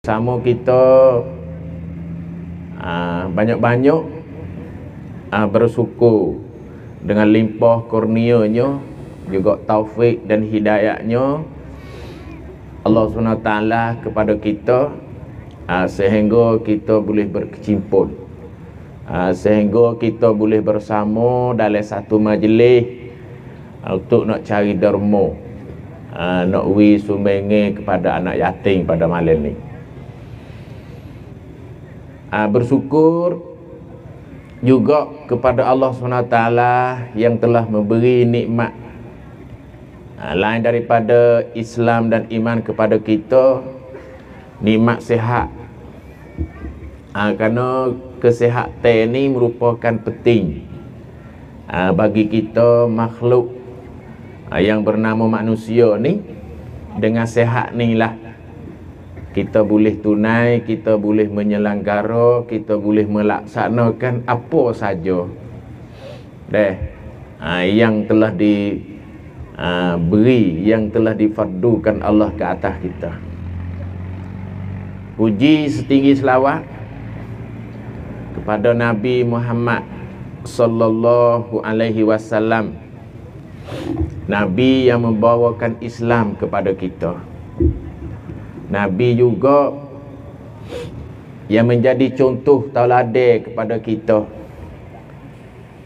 sama kita ah, banyak-banyak uh, uh, ah, bersyukur dengan limpah kurnianya juga taufik dan hidayahnya Allah SWT kepada kita uh, sehingga kita boleh berkecimpun uh, sehingga kita boleh bersama dalam satu majlis uh, untuk nak cari derma uh, nak wi kepada anak yatim pada malam ini Ah, bersyukur juga kepada Allah SWT yang telah memberi nikmat ah, lain daripada Islam dan iman kepada kita nikmat sehat. ha, kerana kesihatan ini merupakan penting ha, bagi kita makhluk ha, yang bernama manusia ni dengan sehat ni lah kita boleh tunai, kita boleh menyelenggara, kita boleh melaksanakan apa saja. Deh, ha, yang telah di ha, beri, yang telah difardukan Allah ke atas kita. Puji setinggi selawat kepada Nabi Muhammad sallallahu alaihi wasallam. Nabi yang membawakan Islam kepada kita. Nabi juga yang menjadi contoh tauladan kepada kita.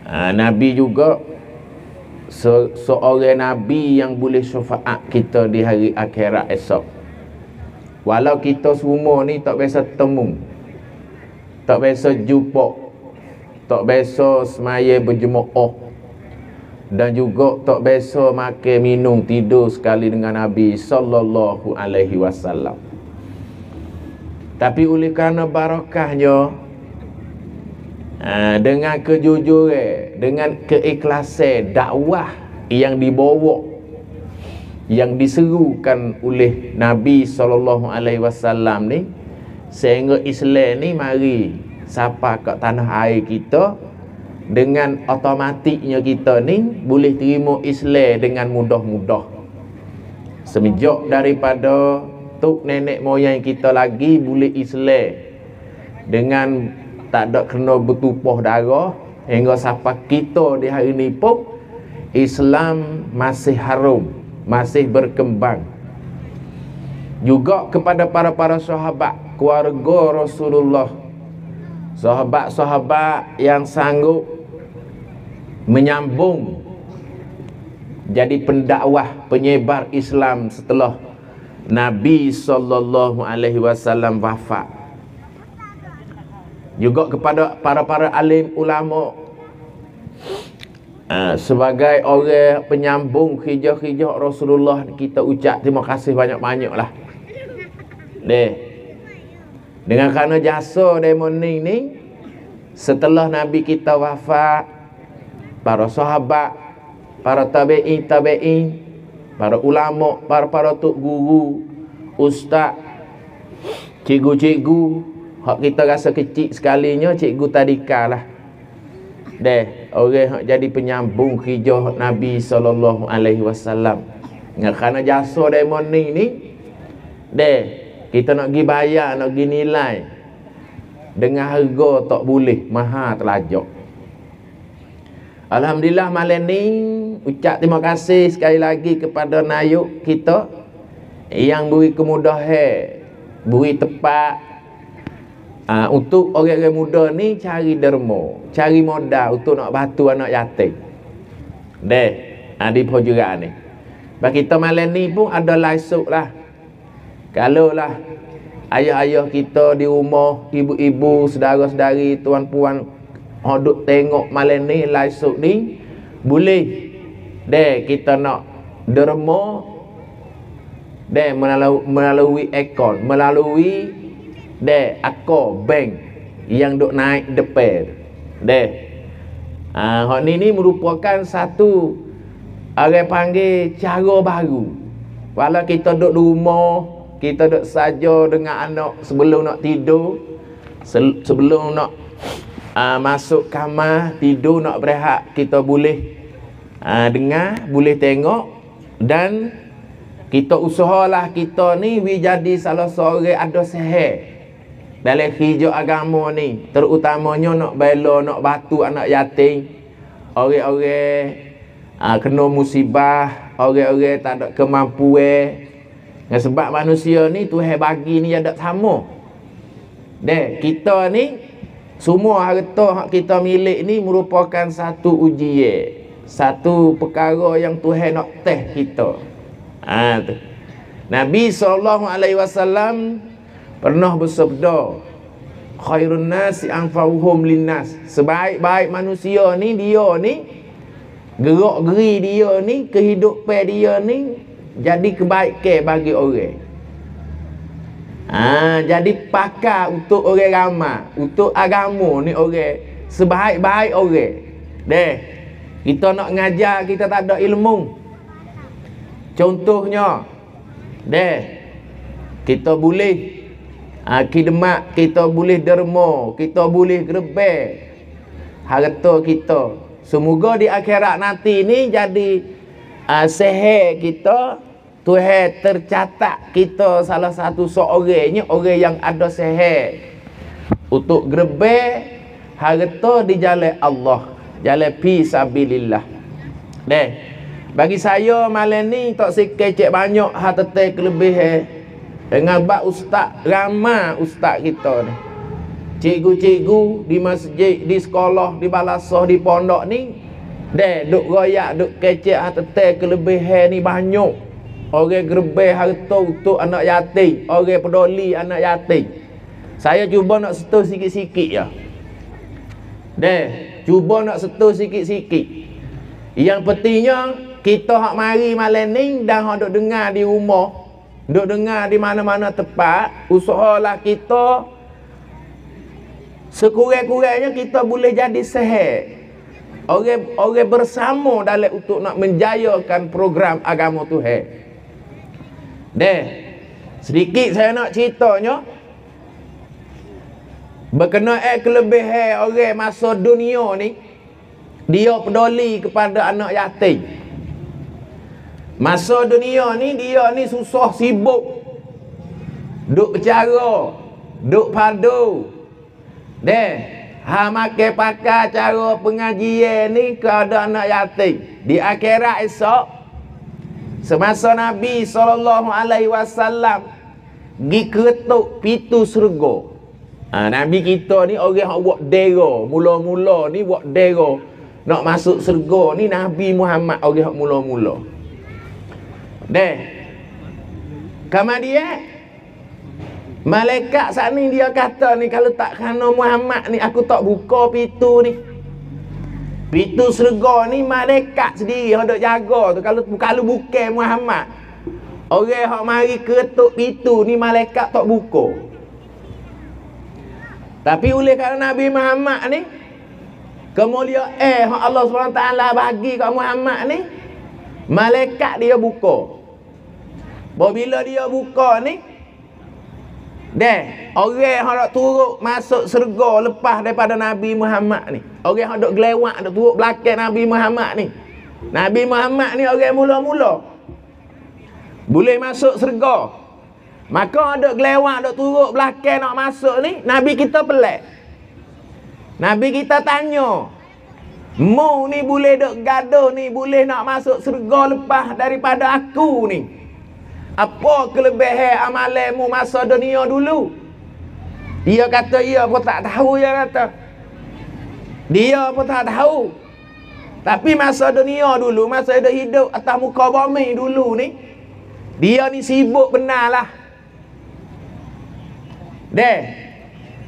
Ha, nabi juga se seorang nabi yang boleh syafaat kita di hari akhirat esok. Walau kita semua ni tak biasa temu. Tak biasa jumpa. Tak biasa semaya berjemaah. Oh, dan juga tak biasa makan minum tidur sekali dengan Nabi sallallahu alaihi wasallam. Tapi oleh kerana barakahnya eh, dengan kejujuran, dengan keikhlasan dakwah yang dibawa yang diserukan oleh Nabi sallallahu alaihi wasallam ni sehingga Islam ni mari sapa kat tanah air kita dengan otomatiknya kita ni boleh terima Islam dengan mudah-mudah semenjak daripada tok nenek moyang kita lagi boleh Islam dengan tak ada kena bertupah darah hingga siapa kita di hari ini pun Islam masih harum masih berkembang juga kepada para-para sahabat keluarga Rasulullah sahabat-sahabat yang sanggup menyambung jadi pendakwah penyebar Islam setelah Nabi sallallahu alaihi wasallam wafat. Juga kepada para-para alim ulama eh, sebagai orang penyambung hijah-hijah Rasulullah kita ucap terima kasih banyak-banyaklah. Deh. Dengan kerana jasa demon ni ni setelah Nabi kita wafat para sahabat, para tabi'in, tabi'in, para ulama, para para tok guru, ustaz, cikgu-cikgu, hak kita rasa kecil sekali sekalinya cikgu tadika lah. Deh, orang hak jadi penyambung hijau Nabi sallallahu alaihi wasallam. Ngak kana jasa demon ni ni. Deh, kita nak gi bayar, nak gi nilai. Dengan harga tak boleh, mahal terlajak. Alhamdulillah malam ni ucap terima kasih sekali lagi kepada Nayuk kita yang beri kemudahan, beri tempat uh, ah, untuk orang-orang muda ni cari derma, cari modal untuk nak batu anak yatim. Deh, ada ah, pun juga ni. Bagi kita malam ni pun ada laisuk lah. Kalau lah ayah-ayah kita di rumah, ibu-ibu, saudara-saudari, tuan-puan, Duk tengok malam ni, laisuk ni Boleh Dek kita nak derma Dek melalui, melalui ekon Melalui Dek akor bank Yang duk naik depan Dek Ah, ha, ni ni merupakan satu orang panggil cara baru. Walau kita duduk di rumah, kita duduk saja dengan anak sebelum nak tidur, se- sebelum nak uh, masuk kamar tidur nak berehat kita boleh uh, dengar boleh tengok dan kita usahalah kita ni we jadi salah seorang ada sehat dalam hijau agama ni terutamanya nak bela nak batu anak yatim orang-orang uh, kena musibah orang-orang tak ada kemampuan sebab manusia ni Tuhan bagi ni ada sama deh kita ni semua harta hak kita milik ni merupakan satu ujian. Satu perkara yang Tuhan nak teh kita. Ha, Nabi sallallahu alaihi wasallam pernah bersabda, khairun nasi anfa'uhum linnas. Sebaik-baik manusia ni dia ni gerak geri dia ni kehidupan dia ni jadi kebaikan bagi orang. Ha, jadi pakar untuk orang ramah Untuk agama ni orang Sebaik-baik orang Deh Kita nak ngajar kita tak ada ilmu Contohnya Deh Kita boleh ha, Kidmat kita boleh derma Kita boleh gerbek Harta kita Semoga di akhirat nanti ni jadi uh, Seher kita Tuhan tercatat kita salah satu seorangnya orang yang ada sehat. Untuk grebe harta di jalan Allah, jalan fi sabilillah. Deh. Bagi saya malam ni tak sikit cek banyak harta teh kelebih eh. Dengan bab ustaz Rama ustaz kita ni. Cikgu-cikgu di masjid, di sekolah, di balasoh, di pondok ni Dek, duk royak, duk kecek, hati-hati kelebihan ni banyak Orang gerbe harta untuk anak yatim, orang peduli anak yatim. Saya cuba nak setuh sikit-sikit ya. Deh, cuba nak setuh sikit-sikit. Yang pentingnya kita hak mari malam ni dan hak duk dengar di rumah, duk dengar di mana-mana tempat, usahalah kita sekurang-kurangnya kita boleh jadi sehat. Orang orang bersama dalam untuk nak menjayakan program agama Tuhan. Deh. Sedikit saya nak ceritanya. Berkena eh kelebih eh orang masa dunia ni. Dia peduli kepada anak yatim. Masa dunia ni dia ni susah sibuk. Duk bercara. Duk padu. Deh. Ha makai pakai cara pengajian ni kepada anak yatim. Di akhirat esok Semasa Nabi SAW Gi ketuk pintu surga ha, Nabi kita ni orang yang buat dera Mula-mula ni buat dera Nak masuk surga ni Nabi Muhammad orang yang mula-mula Deh Kamu dia Malaikat saat ni dia kata ni Kalau tak kena Muhammad ni Aku tak buka pintu ni Pintu serga ni malaikat sendiri yang duk jaga tu. Kalau kalau bukan Muhammad. Orang hok mari ketuk pintu ni malaikat tak buka. Tapi oleh kerana Nabi Muhammad ni kemuliaan eh Allah SWT bagi kat Muhammad ni malaikat dia buka. Bila dia buka ni Deh, orang yang nak turut masuk serga lepas daripada Nabi Muhammad ni. Orang yang nak gelewak, nak turut belakang Nabi Muhammad ni. Nabi Muhammad ni orang mula-mula. Boleh masuk serga. Maka ada gelewak, ada turut belakang nak masuk ni, Nabi kita pelik. Nabi kita tanya, Mu ni boleh dok gaduh ni boleh nak masuk surga lepas daripada aku ni. Apa kelebihan amalanmu masa dunia dulu? Dia kata ia pun tak tahu dia kata. Dia pun tak tahu. Tapi masa dunia dulu, masa dia hidup atas muka bumi dulu ni, dia ni sibuk benar lah. Deh.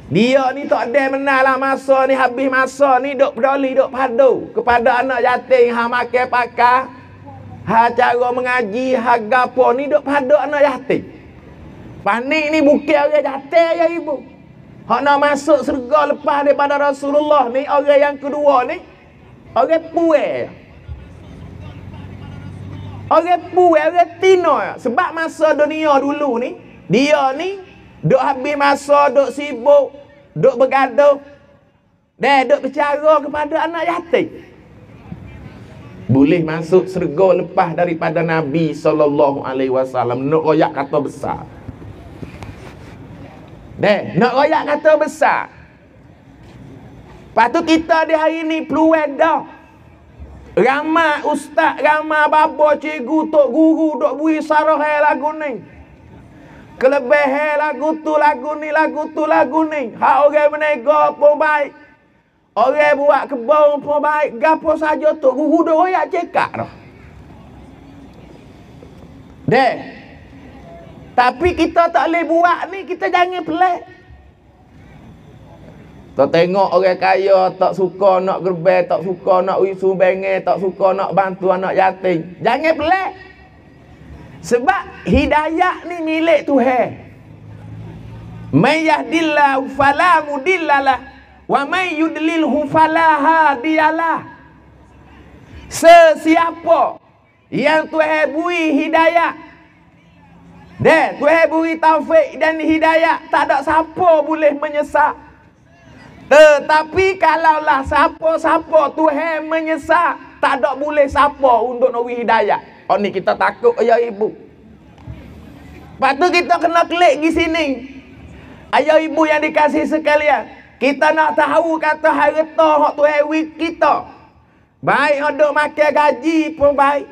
Dia ni tak ada benar lah masa ni, habis masa ni dok peduli, dok padu kepada anak jatuh yang makan pakar Ha cara mengaji, ha gapo ni duk pada anak yatim. Panik ni bukan orang yatim ya ibu. Hak nak masuk surga lepas daripada Rasulullah ni orang yang kedua ni. Orang puer. Orang puer, orang tino Sebab masa dunia dulu ni, dia ni duk habis masa, duk sibuk, duk bergaduh. Dia duk bercara kepada anak yatim boleh masuk serga lepas daripada Nabi sallallahu alaihi wasallam nak royak kata besar. Dek, nak royak kata besar. Patut kita di hari ini peluang dah. Ramai ustaz, ramai babo, cikgu, tok guru dok bui sarah lagu ni. Kelebih lagu tu lagu ni, lagu tu lagu ni. Hak orang menega pun baik. Orang buat kebun pun baik, gapo saja tok guru dok royak cekak tu. Deh. Tapi kita tak boleh buat ni, kita jangan pelak. Tak tengok orang kaya tak suka nak gerbel, tak suka nak wisu bengi, tak suka nak bantu anak yatim. Jangan pelak. Sebab hidayah ni milik Tuhan. Mayyahdillah fala mudillalah. Wa may yudlil hufalaha dialah. Sesiapa yang Tuhan bui hidayah. Dan Tuhan bui taufik dan hidayah. Tak ada siapa boleh menyesal. Tetapi kalaulah siapa-siapa Tuhan menyesal. Tak ada boleh siapa untuk nak hidayah. Oh ni kita takut ya ibu. Patut kita kena klik di sini. Ayah ibu yang dikasih sekalian. Kita nak tahu kata harta hak tu Erwin eh, kita. Baik hak duk makan gaji pun baik.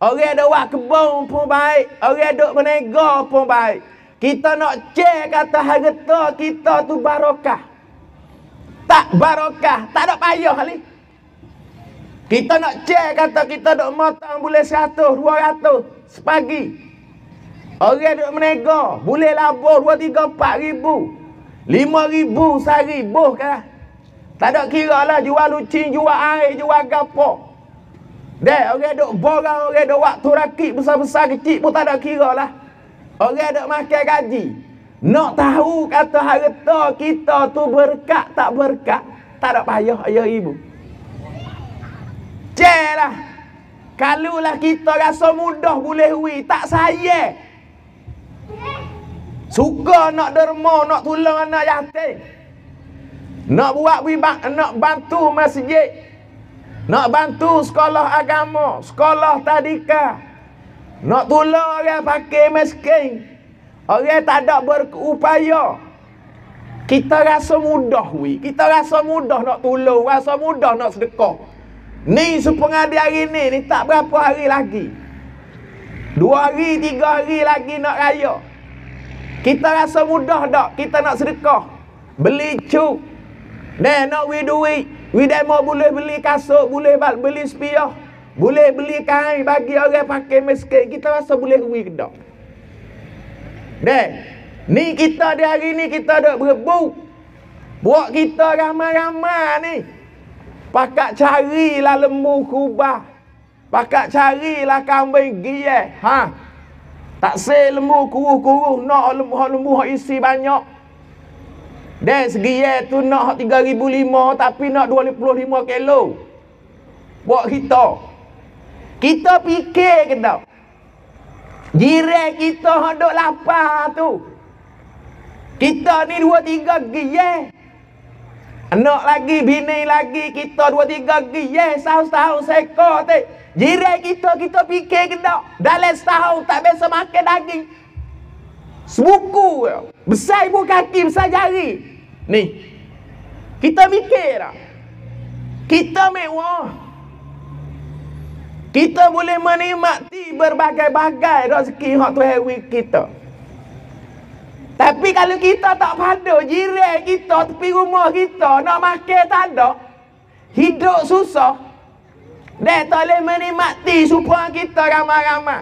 Orang ada buat kebun pun baik. Orang duk menega pun baik. Kita nak cek kata harta kita tu barokah. Tak barokah. Tak ada payah ni. Kita nak cek kata kita duk matang boleh seratus, dua ratus sepagi. Orang duk menega boleh labur dua, tiga, empat ribu. Lima ribu sehari boh kan? Tak ada kira lah jual lucin, jual air, jual gapo. Dek, orang okay, duk borang, orang okay, duk waktu rakit besar-besar kecil pun tak ada kira lah. Orang okay, duk makan gaji. Nak tahu kata harta kita tu berkat tak berkat. Tak ada payah ayah ibu. Cek lah. Kalau lah kita rasa mudah boleh hui, tak sayang. Suka nak derma, nak tulang anak yatim. Nak buat bibak, nak bantu masjid. Nak bantu sekolah agama, sekolah tadika. Nak tulang orang pakai miskin. Orang tak ada berupaya. Kita rasa mudah we. Kita rasa mudah nak tolong, rasa mudah nak sedekah. Ni sepengadi hari ni, ni tak berapa hari lagi. Dua hari, tiga hari lagi nak raya. Kita rasa mudah tak kita nak sedekah? Beli cu. Dan nak we duit. We demo boleh beli kasut, boleh beli sepiah. Boleh beli kain bagi orang pakai miskin. Kita rasa boleh we ke tak? Dan ni kita di hari ni kita duk berebut. Buat kita ramai-ramai ni. Pakat carilah lembu kubah. Pakat carilah kambing giyeh. Haa. Tak se lembu kuruh-kuruh nak lembu lembu hak isi banyak. Dan segi tu nak hak 3005 tapi nak 25 kilo. Buat kita. Kita fikir ke tak? Jiran kita hak dok lapar tu. Kita ni 2 3 giye. Anak lagi, bini lagi, kita 2 3 giye, saus tahu seko teh. Jiran kita, kita fikir ke tak? Dalam setahun tak biasa makan daging. Sebuku. Besar ibu kaki, besar jari. Ni. Kita fikir tak? Kita mewah. Kita boleh menikmati berbagai-bagai rezeki hak tu hewi kita. Tapi kalau kita tak pada jiran kita, tepi rumah kita, nak makan tak ada. Hidup susah. Dia tak boleh menikmati supaya kita ramai-ramai.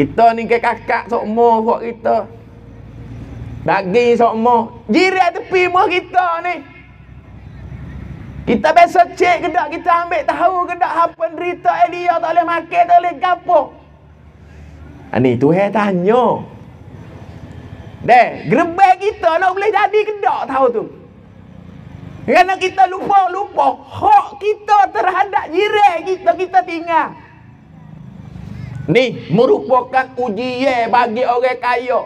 Kita ni ke kakak sok mo buat kita. Daging sok mo. Jirat tepi mo kita ni. Kita biasa cek ke tak? Kita ambil tahu ke tak? Apa penderita eh dia tak boleh makan, tak boleh gapo. Ini ha, tu yang tanya. Dek, gerbek kita nak boleh jadi ke tak tahu tu? Kerana kita lupa-lupa hak kita terhadap jiran kita kita tinggal. Ni merupakan ujian bagi orang kaya.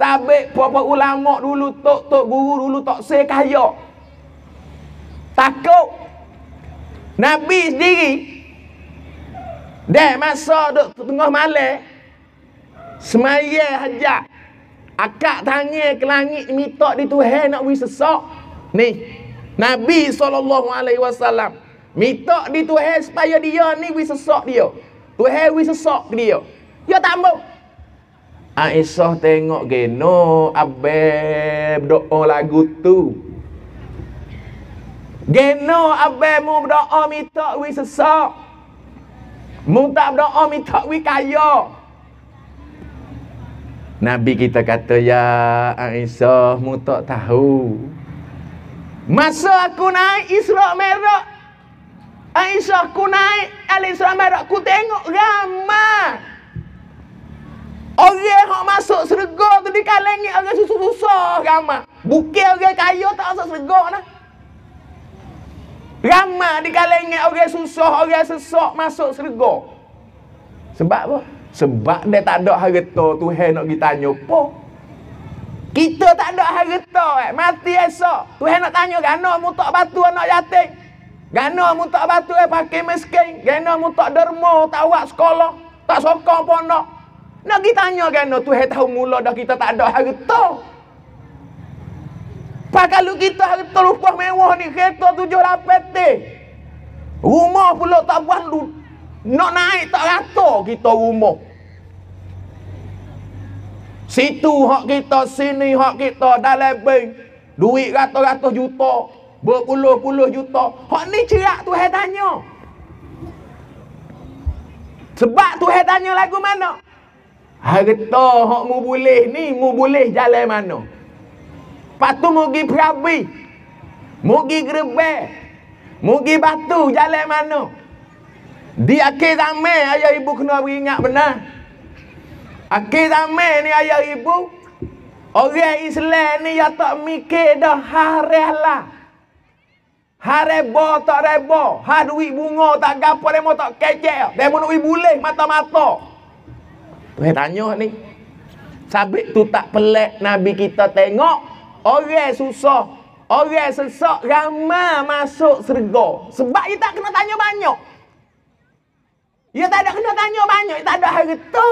Sabik apa-apa ulama dulu, tok-tok guru dulu tak se kaya. Takut Nabi sendiri Dah masa duk tengah malam Semaya hajat Akak tangi ke langit Minta di Tuhan nak beri sesak Ni Nabi SAW Minta di Tuhan supaya dia ni Wih sesak dia Tuhan wih sesak dia Ya tak mau Aisyah tengok geno Abel doa lagu tu Geno Abel mu berdoa minta wih sesak Mu tak berdoa minta wih kaya Nabi kita kata ya Aisyah mu tak tahu Masa aku naik Israq Merak Aisyah eh, aku naik al Isra Merak Aku tengok ramai Orang yang masuk serga tu di kalengi orang susah-susah ramah. Bukit orang kaya tak masuk serga lah. Ramah di kalengi orang susah, orang sesak masuk serga. Sebab apa? Sebab dia tak ada tu Tuhan nak pergi tanya. Apa? Kita tak ada harta eh. Mati esok. Tuhan nak tanya gano mu tak batu anak yatim. Gano mu tak batu eh pakai miskin. Gano mu tak derma tak awak sekolah. Tak sokong pun nak. Nak kita tanya gano Tuhan tahu mula dah kita tak ada harta. Pakai lu kita harta lupa mewah ni kereta tujuh lapet ni. Rumah pula tak buat lu. Nak naik tak rata kita rumah. Situ hak kita, sini hak kita, dalam bank. Duit ratus-ratus juta. Berpuluh-puluh juta. Hak ni cerak tu saya tanya. Sebab tu saya tanya lagu mana? Harta hak mu boleh ni, mu boleh jalan mana? Lepas tu mu pergi perabi. Mu pergi gerbel. Mu pergi batu jalan mana? Di akhir zaman, ayah ibu kena beringat benar. Kita main ni ayah ibu Orang Islam ni Ya tak mikir dah hari lah hari Harebo tak rebo Har duit bunga tak gapa Demo tak kecek Demo nak boleh mata-mata Boleh tanya ni Sabit tu tak pelik Nabi kita tengok Orang susah Orang sesak ramah masuk serga Sebab dia tak kena tanya banyak Dia tak ada kena tanya banyak Dia tak ada harta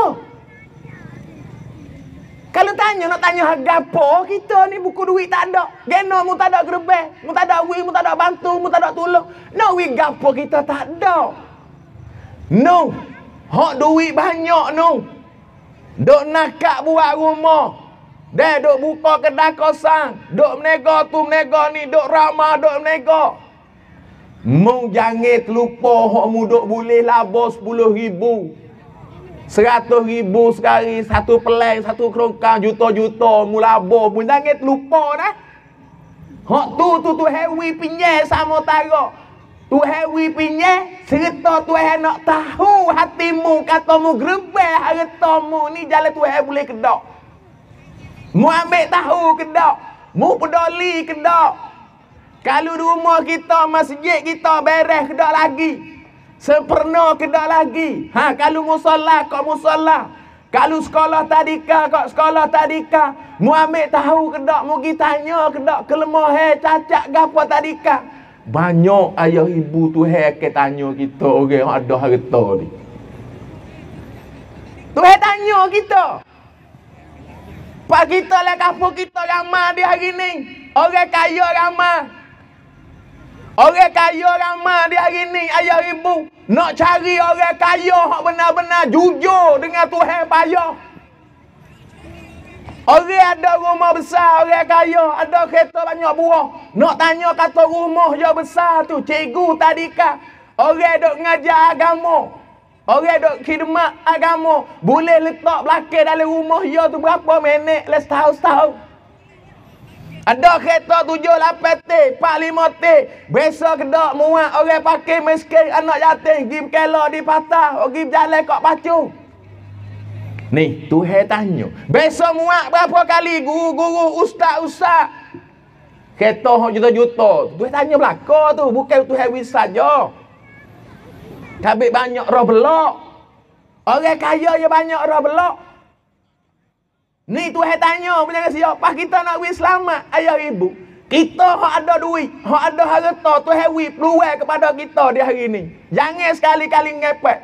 kalau tanya, nak tanya harga apa, kita ni buku duit tak ada. Geno mu tak ada gerbek, mu tak ada wi, mu tak ada bantu, mu tak ada tolong. No wi gapo kita tak ada. No. Hak duit banyak no. Dok nakak buat rumah. dek dok buka kedai kosong, dok menego tu menego ni, dok rama dok menego. Mu jangan terlupa hak mu dok boleh labo 10 ribu Seratus ribu sekali, satu pelai, satu kerongkang, juta-juta, mulabo, munangit, lupa dah. Hak tu, tu, tu, hewi pinjai sama tarak. Tu hewi pinjai, serta tu hewi nak tahu hatimu, katamu, gerbel hartamu, ni jalan tu hewi boleh kedok. Mu ambil tahu kedok, mu peduli kedok. Kalau rumah kita, masjid kita, beres kedok lagi. Seperno kedak lagi. Ha, kalau musalla kau musalla. Kalau sekolah tadika kau sekolah tadika. Mu ambil tahu kedak mu gi tanya kedak kelemah hai cacat gapo tadika. Banyak ayah ibu tu hai ke tanya kita orang okay, ada harta ni. Tu hai tanya kita. Pak kita lah kapo kita ramah di hari ni. Orang kaya ramah. Orang kaya ramah mah di hari ni ayah ibu nak cari orang kaya hak benar-benar jujur dengan Tuhan payah. Orang ada rumah besar, orang kaya, ada kereta banyak buah. Nak tanya kata rumah yang besar tu, cikgu tadika. Orang dok ngajar agama. Orang dok khidmat agama. Boleh letak belakang dalam rumah yang tu berapa minit, lestahun-setahun. Ada kereta tujuh, lapan T, empat, lima T. Biasa kedok muat orang pakai miskin anak jatuh. Gim kela di patah. Oh, gim jalan kok pacu. Ni, tu hei tanya. Biasa muat berapa kali guru-guru, ustaz-ustaz. Kereta hok juta-juta. Tu hei tanya belaka tu. Bukan tu hei wisat je. Tapi banyak roh belok. Orang kaya je banyak roh belok. Ni tu saya tanya punya kasih awak. Pak kita nak win selamat ayah ibu. Kita yang ada duit, yang ada harta tu yang win peluang kepada kita di hari ini. Jangan sekali-kali ngepek.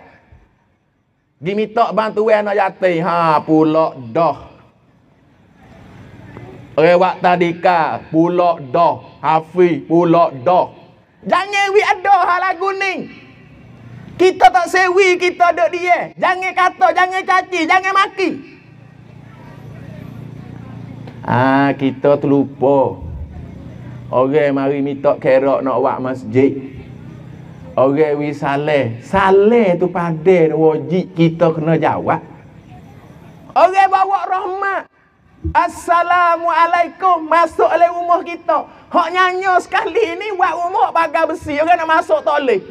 Diminta bantuan anak yatim. Ha, pulak dah. Rewak tadika, pulak dah. Hafiz, pulak dah. Jangan we ada hal lagu ni. Kita tak sewi kita duduk dia. Jangan kata, jangan caci, jangan maki. Ah kita terlupa. Orang mari minta kerok nak buat masjid. Orang wis saleh. Saleh tu pada wajib kita kena jawab. Orang bawa rahmat. Assalamualaikum masuk oleh rumah kita. Hak nyanyo sekali ni buat rumah pagar besi. Orang nak masuk tak boleh.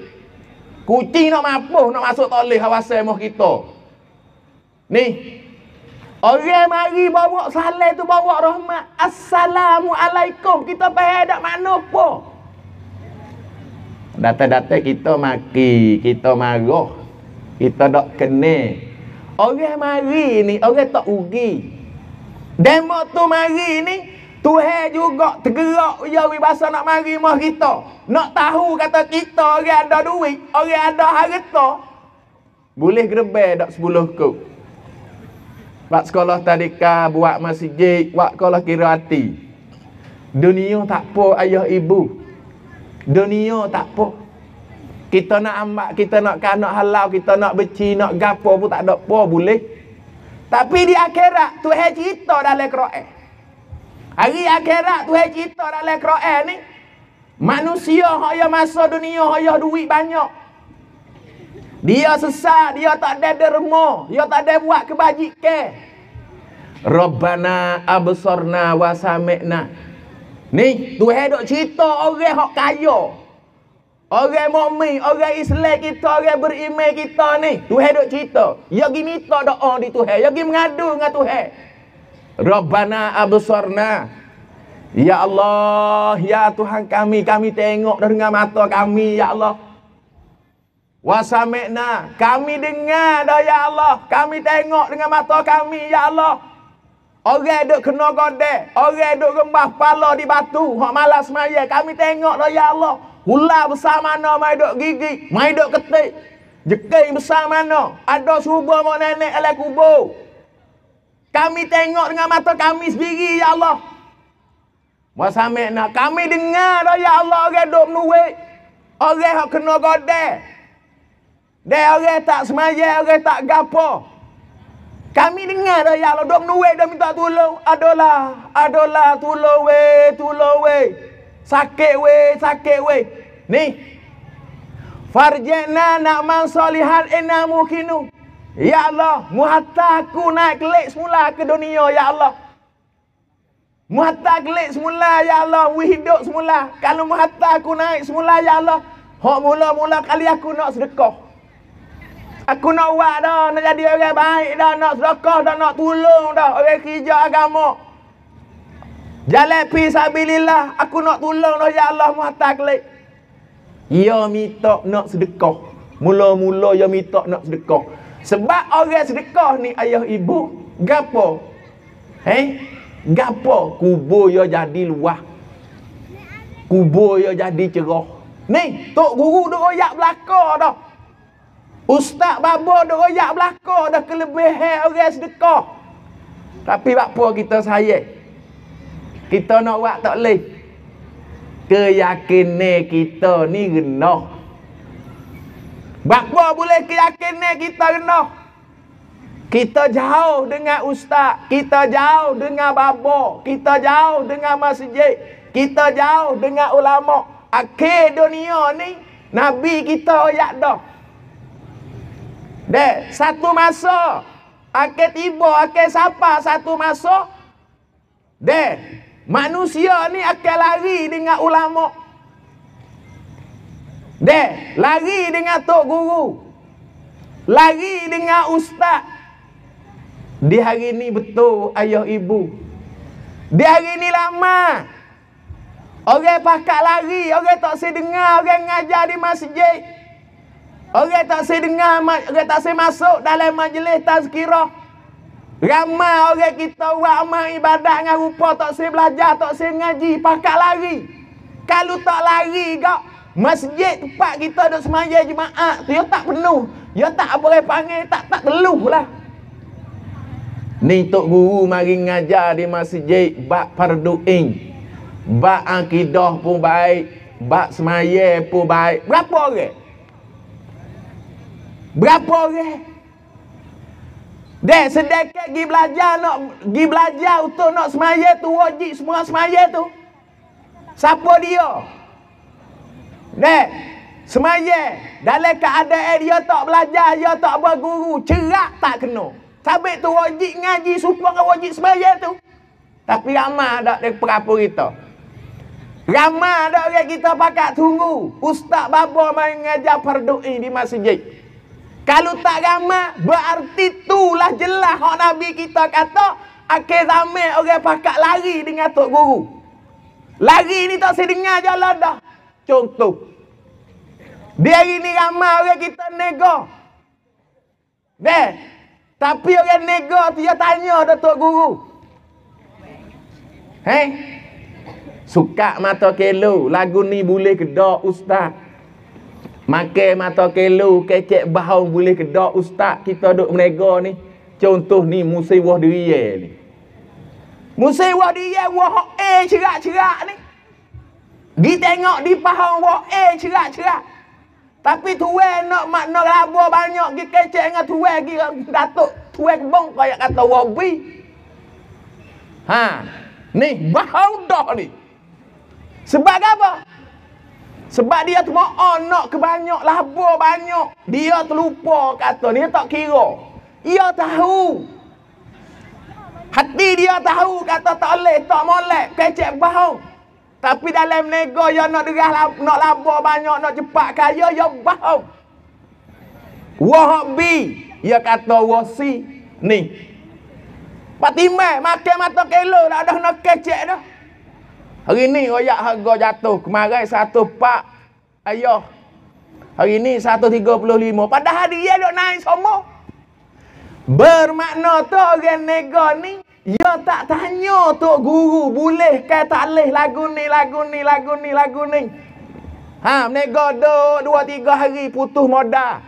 Kucing nak mampu nak masuk tak boleh kawasan rumah kita. Ni, Orang mari bawa salam tu bawa rahmat. Assalamualaikum. Kita payah ada mana apa? data datang kita maki, kita marah. Kita dok kene. Orang mari ni, orang tak ugi. Demo tu mari ni, Tuhan juga tergerak ya bahasa nak mari mah kita. Nak tahu kata kita orang ada duit, orang ada harta. Boleh gerbel dak 10 kok. Wak sekolah tadika buat masjid, wak sekolah kira hati. Dunia tak apa ayah ibu. Dunia tak apa. Kita nak ambak, kita nak kanak halau, kita nak beci, nak gapo pun tak ada apa boleh. Tapi di akhirat Tuhan cerita dalam Quran. Hari akhirat Tuhan cerita dalam Quran ni, manusia hak yang masa dunia hak duit banyak, dia sesat, dia tak ada derma, dia tak ada buat kebajikan. Rabbana absarna wa sami'na. Ni, Tuhan dok cerita orang hok kaya. Orang mukmin, orang Islam kita, orang beriman kita ni, Tuhan dok cerita. Ya gini tak doa di Tuhan, ya gini mengadu dengan Tuhan. Rabbana absarna. Ya Allah, ya Tuhan kami, kami tengok dengan mata kami, ya Allah. Wasami'na. Kami dengar dah ya Allah. Kami tengok dengan mata kami ya Allah. Orang duk kena godek. Orang duk gembah kepala di batu. hok malas semaya. Kami tengok dah ya Allah. Ular besar mana mai duk gigi. Mai duk ketik. Jekin besar mana. Ada subuh mak nenek ala kubur. Kami tengok dengan mata kami sendiri ya Allah. Wasami'na. Kami dengar dah ya Allah. Orang duk menuik. Orang yang kena godek. Dia orang tak semaya, orang tak gapo. Kami dengar dah ya Allah, dok nuwe dah minta tolong. Adolah, adolah tolong we, tolong we. Sakit we, sakit we. Ni. Farjana nak man solihat inna mukinu. Ya Allah, muhatta aku naik lek semula ke dunia ya Allah. Muhatta lek semula ya Allah, we hidup semula. Kalau muhatta aku naik semula ya Allah. Hok mula-mula kali aku nak sedekah. Aku nak buat dah, nak jadi orang baik dah, nak sedekah dah, nak tolong dah orang hijau agama. Jalan pi sabilillah, aku nak tolong dah ya Allah maha Muhtaklik. Ya minta nak sedekah. Mula-mula ya minta nak sedekah. Sebab orang sedekah ni ayah ibu, gapo? Eh? Gapo kubur ya jadi luah. Kubur ya jadi cerah. Ni, tok guru duk royak belaka dah. Ustaz babo dok royak belako dah kelebihan orang sedekah. Tapi apa kita sayang? Kita nak buat tak leh. Keyakinan kita ni renah. Bakwa boleh keyakinan kita renah. Kita jauh dengan ustaz, kita jauh dengan babo, kita jauh dengan masjid, kita jauh dengan ulama. Akhir dunia ni nabi kita oyak dah. Dek, satu masa. Akhir tiba, akhir siapa satu masa. Dek, manusia ni akan lari dengan ulama. Dek, lari dengan tok guru. Lari dengan ustaz. Di hari ni betul ayah ibu. Di hari ni lama. Orang pakat lari, orang tak sedengar, orang ngajar di masjid. Orang tak saya dengar, orang tak saya masuk dalam majlis tazkirah. Ramai orang kita buat amal ibadah dengan rupa tak saya belajar, tak saya ngaji, pakak lari. Kalau tak lari kau, masjid tempat kita ada semaya jemaah tu, tak penuh. Ya tak boleh panggil, tak tak teluh lah. Ni Tok Guru mari ngajar di masjid, bak parduin. Bak akidah pun baik, bak semaya pun baik. Berapa orang? Berapa orang? Dek sedekat pergi belajar nak pergi belajar untuk nak semaya tu wajib semua semaya tu. Siapa dia? Dek semaya dalam keadaan dia tak belajar, dia tak berguru, cerak tak kena. Sabit tu wajib ngaji supaya kan wajib semaya tu. Tapi ramah dak dek perapu kita. Ramah dak orang kita pakat tunggu. Ustaz babo main ngajar fardu di masjid. Kalau tak ramai, berarti itulah jelas hak Nabi kita kata, akhir zaman orang pakat lari dengan Tok Guru. Lari ni tak saya dengar je lah dah. Contoh. Di hari ni ramai orang kita nego. Eh, tapi orang nego tu dia tanya ada Tok Guru. Hei, suka mata kelo, lagu ni boleh kedok ustaz. Makan mata kelu, kecek bahau boleh kedok ustaz kita duk menega ni. Contoh ni musim wah diri ni. Musim wah diri wah hok eh cerak-cerak ni. Di tengok di paham wah eh cerak-cerak. Tapi tuwe nak makna labu banyak gi kecek dengan tuwe gi datuk tuwe bong kaya kata wabi. Ha. Ni bahau dah ni. Sebab apa? Sebab dia tu termo'on nak kebanyak, labur banyak. Dia terlupa kata, dia tak kira. Dia tahu. Hati dia tahu kata tak boleh, tak boleh. Kecek bahu. Tapi dalam nego dia nak derah, nak labur banyak, nak cepat kaya, dia bahu. Wahabi. Dia kata wasi. Ni. Patimai, makan mata kelo, dah dah nak kecek dah. Hari ni royak harga jatuh. Kemarin 104 ayah. Hari ni 135. Padahal dia duk naik semua. Bermakna tu orang nego ni Ya tak tanya tu guru boleh ke tak leh lagu ni lagu ni lagu ni lagu ni. Ha nego do 2 3 hari putus modal.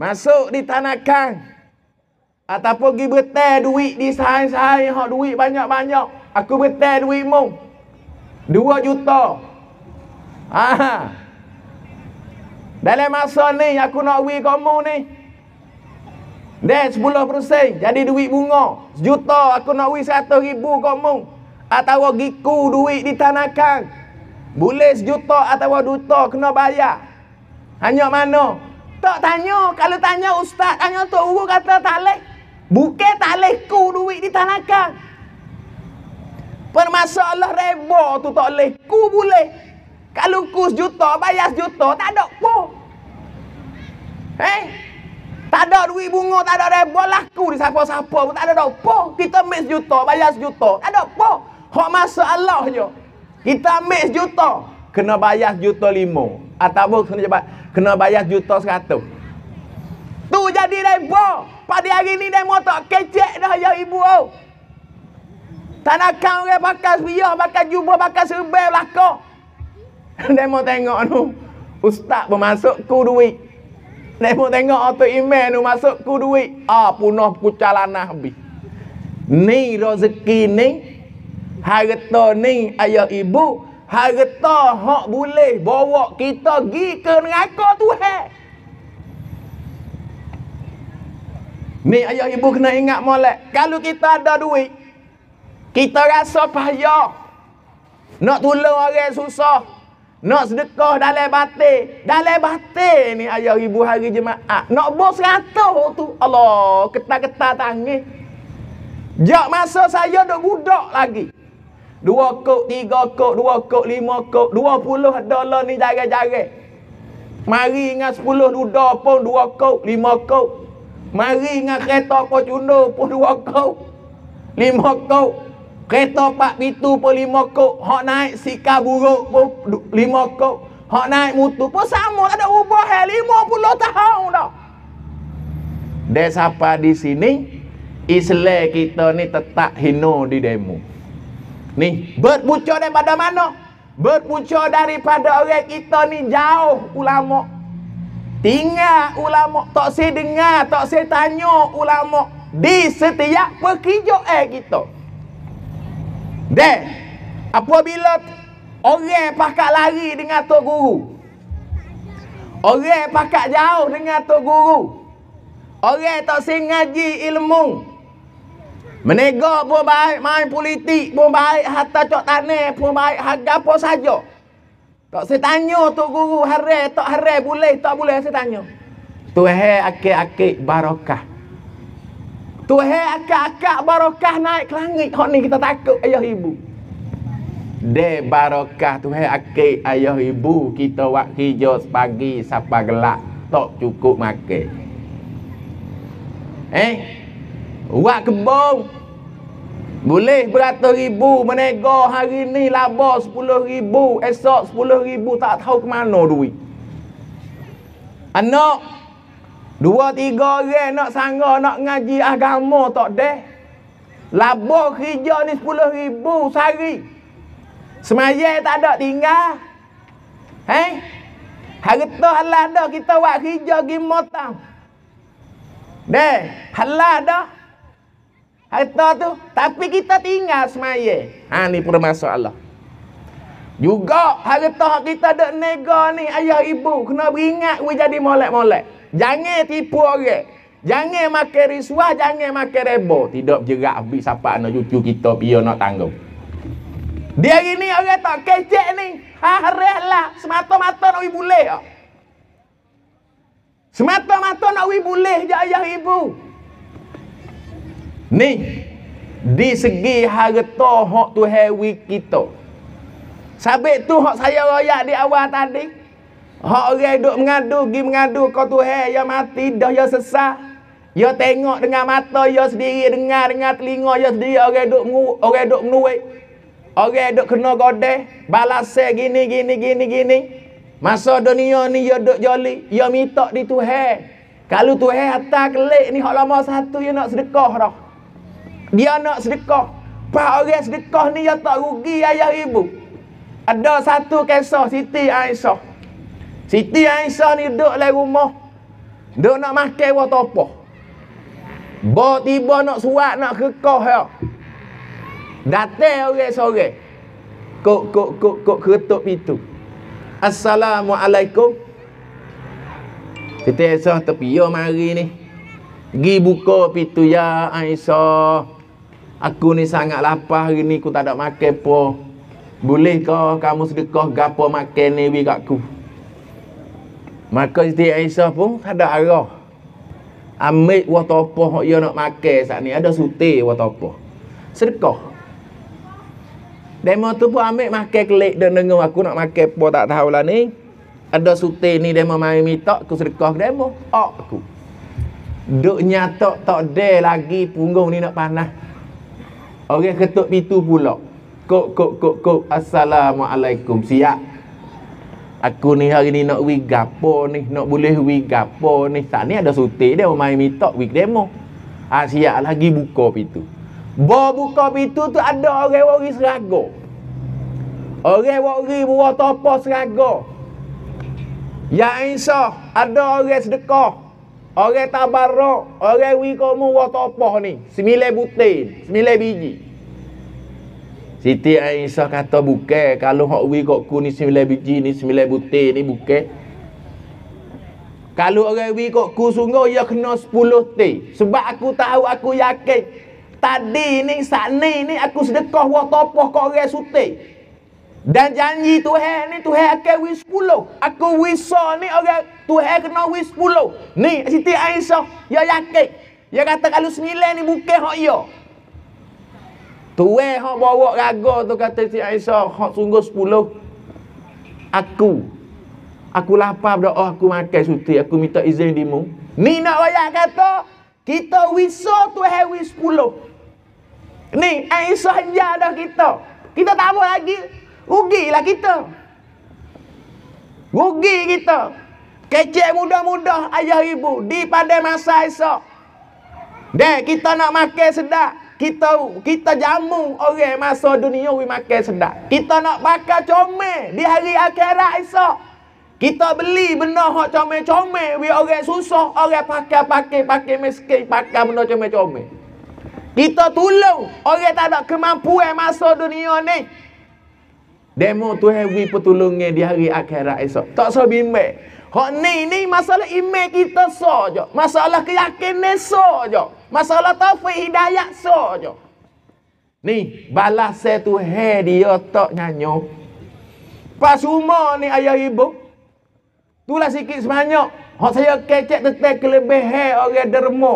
Masuk di tanakan ataupun pergi betel duit di sain-sain hak duit banyak-banyak aku duit duitmu. dua juta. Ha, ha. Dalam masa ni aku nak wi kamu ni. Dan 10% jadi duit bunga. Sejuta aku nak wi 100 ribu kamu. Atau giku duit di tanakan. Boleh sejuta atau duta kena bayar. Hanya mana? Tak tanya. Kalau tanya ustaz, tanya tu guru kata tak boleh. Bukan tak boleh ku duit di tanakan. Permasalah reba tu tak boleh. Ku boleh. Kalau ku sejuta, bayar sejuta, tak ada ku. Eh? Tak ada duit bunga, tak ada reba, laku di siapa-siapa pun tak ada apa. Kita ambil sejuta, bayar sejuta, tak ada apa. Hak masalah je. Kita ambil sejuta, kena bayar sejuta lima. Atau ah, kena, cepat, kena bayar sejuta seratus. Tu jadi reba. Pada hari ni dia mau tak kecek dah ya ibu. Oh. Tak nak kau orang pakai sepiah, pakai jubah, pakai serbel belakang. mau tengok tu. Ustaz pun masuk ku duit. Demo tengok auto email tu masuk ku duit. Ah punah ku calanah habis. Ni rezeki ni harta ni ayah ibu harta hak boleh bawa kita pergi ke neraka Tuhan. Ni ayah ibu kena ingat molek. Kalau kita ada duit, kita rasa payah. Nak tolong orang susah. Nak sedekah dalam batin. Dalam batin ni ayah ribu hari jemaah. Nak bos rata tu. Allah, ketak-ketak tangis. Jak masa saya duk budak lagi. Dua kok, tiga kok, dua kok, lima kok, dua puluh dolar ni jarak-jarak. Mari dengan sepuluh duda pun dua kok, lima kok. Mari dengan kereta pun cundur pun dua kok, lima kok. Kereta pak pitu pun lima kok. Hak naik sika buruk pun lima kok. Hak naik mutu pun sama. Tak ada ubah yang lima puluh tahun dah. Dia siapa di sini? Islam kita ni tetap hino di demo. Ni, berpunca daripada mana? Berpunca daripada orang kita ni jauh ulama. Tinggal ulama, tak saya dengar, tak saya tanya ulama di setiap pekerjaan eh, kita. Dan apabila orang pakak lari dengan tok guru. Orang pakak jauh dengan tok guru. Orang tak sengaji ilmu. Menegak pun baik, main politik pun baik, hatta cok tanah pun baik, harga apa saja. Tak saya tanya tok guru, harai tak harai boleh, tak boleh saya tanya. Tuhai akik-akik barakah. Tuhe akak-akak barokah naik ke langit. Hok ni kita takut ayah ibu. De barokah Tuhe akik ayah ibu kita waktu hijau pagi sapa gelak tok cukup make. Eh? Wak kebon. Boleh beratus ribu menego hari ni laba sepuluh ribu. Esok sepuluh ribu tak tahu ke mana duit. Anak. Dua tiga orang nak sangga nak ngaji agama tak deh. Labo kerja ni sepuluh ribu sehari. Semayah tak ada tinggal. he? Eh? Hari tu halah dah kita buat kerja pergi motang. Deh, halah dah. Harta tu. Tapi kita tinggal semaya. Ha, ni permasalah. Juga harta kita duk nega ni ayah ibu. Kena beringat we jadi molek-molek. Jangan tipu orang. Jangan makan risuah, jangan makan rebo, Tidak jerak habis siapa anak cucu kita pia nak tanggung. Dia ini orang tak kecek ni. Harihlah ah, semata-mata nak boleh. Semata-mata nak wi boleh je ayah ibu. Ni di segi harta hak tu hewi kita. Sabik tu hak saya royak di awal tadi. Hak orang duk mengadu, gi mengadu kau Tuhan ya mati dah ya sesat. Ya tengok dengan mata ya sendiri, dengar dengan telinga ya sendiri orang duk mengu, orang duk menuai. Orang duk kena godeh, balasai gini gini gini gini. Masa dunia ni ya duk joli, ya minta di Tuhan. Kalau Tuhan atas kelik ni hak lama satu ya nak sedekah dah. Dia nak sedekah. Pak orang sedekah ni ya tak rugi ayah ibu. Ada satu kisah Siti Aisyah. Siti Aisyah ni duduk dalam rumah. Duduk nak makan buat apa? Bawa tiba nak suat, nak kekoh. Ya. Datang orang sore. Kok, kok, kok, kok, ketuk pintu. Assalamualaikum. Siti Aisyah terpiyah mari ni. Gi buka pintu ya Aisyah. Aku ni sangat lapar hari ni. Aku tak ada makan pun. Bolehkah kamu sedekah gapo makan ni kat aku? Maka Siti Aisyah pun ada arah. Ambil buah topoh yang dia nak makan saat ni. Ada suti buah topoh. Sedekah. Demo tu pun ambil makan kelik dan dengar aku nak makan apa tak tahu lah ni. Ada suti ni demo mari minta aku sedekah demo. Ok aku. Duk nyata tak ada lagi punggung ni nak panah. Orang ketuk pintu pula. Kok kok kok kok assalamualaikum. Siap. Aku ni hari ni nak wig gapo ni, nak boleh wig gapo ni. Tak ni ada suti dia main mitok wig demo. Ha siap lagi buka pintu. Bawa buka pintu tu ada orang wari seraga. Orang wari bawa topo seraga. Ya Isa, ada orang sedekah. Orang tabarruk, orang wi kamu wa topo ni. 9 butir, 9 biji. Siti Aisyah kata bukan kalau hak wi kok ku ni 9 biji ni 9 butir ni bukan. Kalau orang wi kok ku sungguh ya kena 10 ti. Sebab aku tahu aku yakin tadi ni sak ni ni aku sedekah wa topoh kok orang sute. Dan janji Tuhan ni Tuhan akan wi 10. Aku wi ni orang Tuhan kena wi 10. Ni Siti Aisyah ya yakin. Ya kata kalau 9 ni bukan hak ya. Tuan hak bawa raga tu kata si Aisyah hak sungguh sepuluh aku aku lapar berdoa oh, aku makan suti aku minta izin dimu ni nak ayah kata kita wiso tu hewi sepuluh ni Aisyah ya dah kita kita tak mau lagi rugilah kita rugi kita kecil muda-muda ayah ibu di pada masa Aisyah Dek, kita nak makan sedap kita kita jamu orang masa dunia we makan sedap. Kita nak bakar comel di hari akhirat esok. Kita beli benda hak comel-comel we orang susah, orang pakai-pakai, pakai miskin, pakai benda comel-comel. Kita tolong orang tak ada kemampuan masa dunia ni. Demo tu heavy pertolongan di hari akhirat esok. Tak sabimbe. So Hak ni ni masalah iman kita saja. Masalah keyakinan saja. Masalah taufik hidayah saja. Ni balas saya tu he dia tak nyanyo. Pas umo ni ayah ibu. Tulah sikit sebanyak. Hak saya kecek tetek kelebih he orang dermo,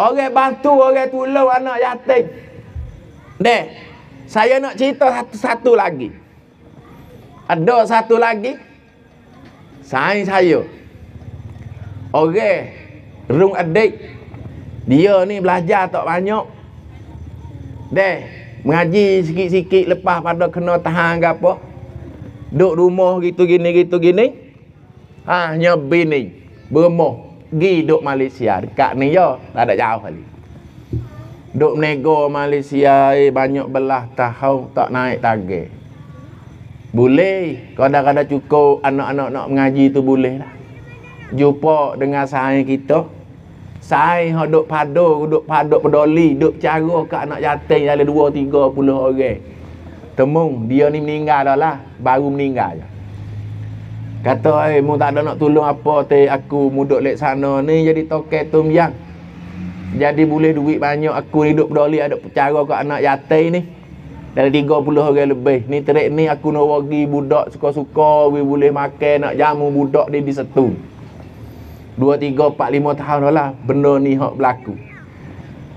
Orang bantu, orang tolong anak yatim. Deh. Saya nak cerita satu lagi. Ada satu lagi. Ada satu lagi. Sain saya Orang Rung adik Dia ni belajar tak banyak Deh Mengaji sikit-sikit lepas pada kena tahan ke apa Duk rumah gitu gini gitu gini Ha nyobi ni Bermuh Gi duk Malaysia Dekat ni ya Tak ada jauh kali Duk nego Malaysia eh, Banyak belah tahu Tak naik target boleh. Kadang-kadang cukup anak-anak nak mengaji tu boleh lah. Jumpa dengan saya kita. saya yang duduk padu, duduk padu peduli, duduk cara ke anak jatuh ada dua, tiga puluh orang. Temung, dia ni meninggal dah lah. Baru meninggal je. Kata, eh, mu tak ada nak tolong apa, te, aku muduk lek sana ni jadi toke tum yang. Jadi boleh duit banyak, aku hidup peduli ada cara ke anak jatuh ni dalam 30 orang lebih ni trek ni aku nak bagi budak suka-suka we boleh makan nak jamu budak dia di satu Dua tiga 4 lima tahun dah lah benda ni hak berlaku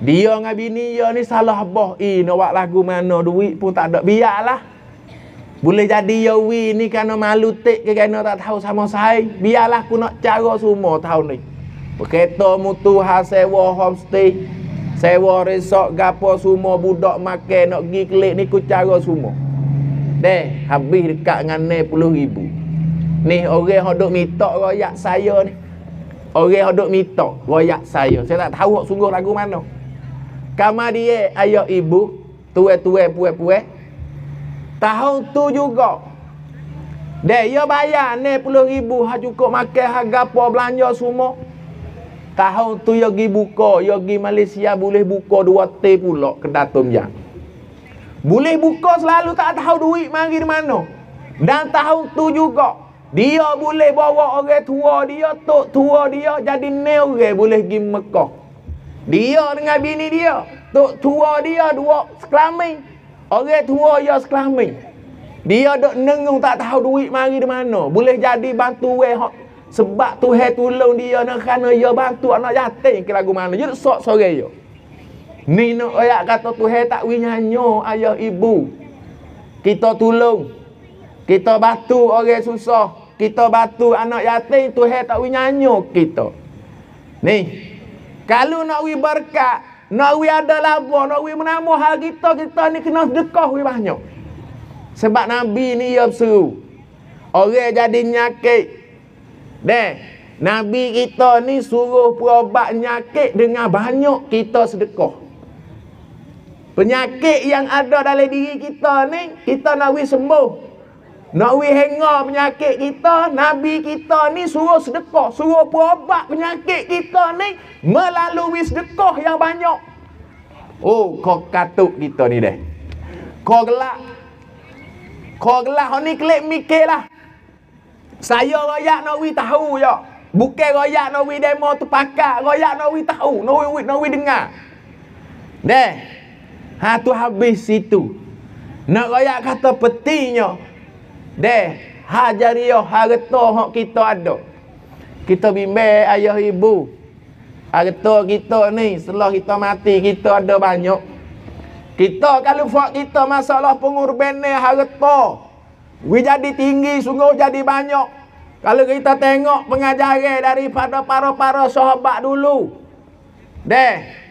dia dengan bini dia ni salah boh i nak buat lagu mana duit pun tak ada biarlah boleh jadi ya we ni kerana malu tik ke kerana tak tahu sama saya biarlah aku nak cara semua tahun ni Perkereta mutu hasil war homestay Sewa resok gapo semua budak makan nak pergi kelik ni ku cara semua. Deh, habis dekat dengan 90 ribu. Ni orang hok duk mitok royak saya ni. Orang hok duk mitok royak saya. Saya tak tahu hok sungguh lagu mana. Kama dia ayo ibu tua-tua puai-puai. Tahu tu juga. Deh, yo ya bayar puluh ribu ha cukup makan harga apa belanja semua. Tahun tu ia pergi buka, ia pergi Malaysia boleh buka dua te pula kedai tu dia. Boleh buka selalu tak tahu duit mari di mana. Dan tahun tu juga dia boleh bawa orang tua dia, tok tua dia jadi ni orang boleh pergi Mekah. Dia dengan bini dia, tok tua dia dua sekelamin. Orang tua dia sekelamin. Dia dok nengung tak tahu duit mari di mana. Boleh jadi bantu orang sebab tu hai tolong dia nak kerana ia ya bantu anak yatim ke lagu mana. Dia sok sore dia. Ni nak ayat kata tu hai tak wih nyanyo ayah ibu. Kita tulung Kita bantu orang susah. Kita bantu anak yatim tu hai tak wih nyanyo kita. Ni. Kalau nak wih berkat. Nak wih ada labuh. Nak wih menamu hal kita. Kita ni kena sedekah wih banyak. Sebab Nabi ni ia bersuruh. Orang jadi nyakit. Dek, Nabi kita ni suruh perobat penyakit dengan banyak kita sedekah. Penyakit yang ada dalam diri kita ni, kita nak wih sembuh. Nak wih hengar penyakit kita, Nabi kita ni suruh sedekah. Suruh perobat penyakit kita ni melalui sedekah yang banyak. Oh, kau katuk kita ni deh. Kau gelak. Kau gelak, kau ni kelip mikir lah. Saya royak Norwi tahu ya. Bukan royak Norwi demo tu pakat. Royak Norwi tahu. Norwi, Norwi, Norwi dengar. Deh. Ha tu habis situ. Nak royak kata petinya. Deh. Ha jariah harta hak kita ada. Kita bimbing ayah ibu. Harta kita ni setelah kita mati kita ada banyak. Kita kalau fak kita masalah pengorbanan harta. We jadi tinggi sungguh jadi banyak. Kalau kita tengok pengajaran daripada para-para sahabat dulu. Deh.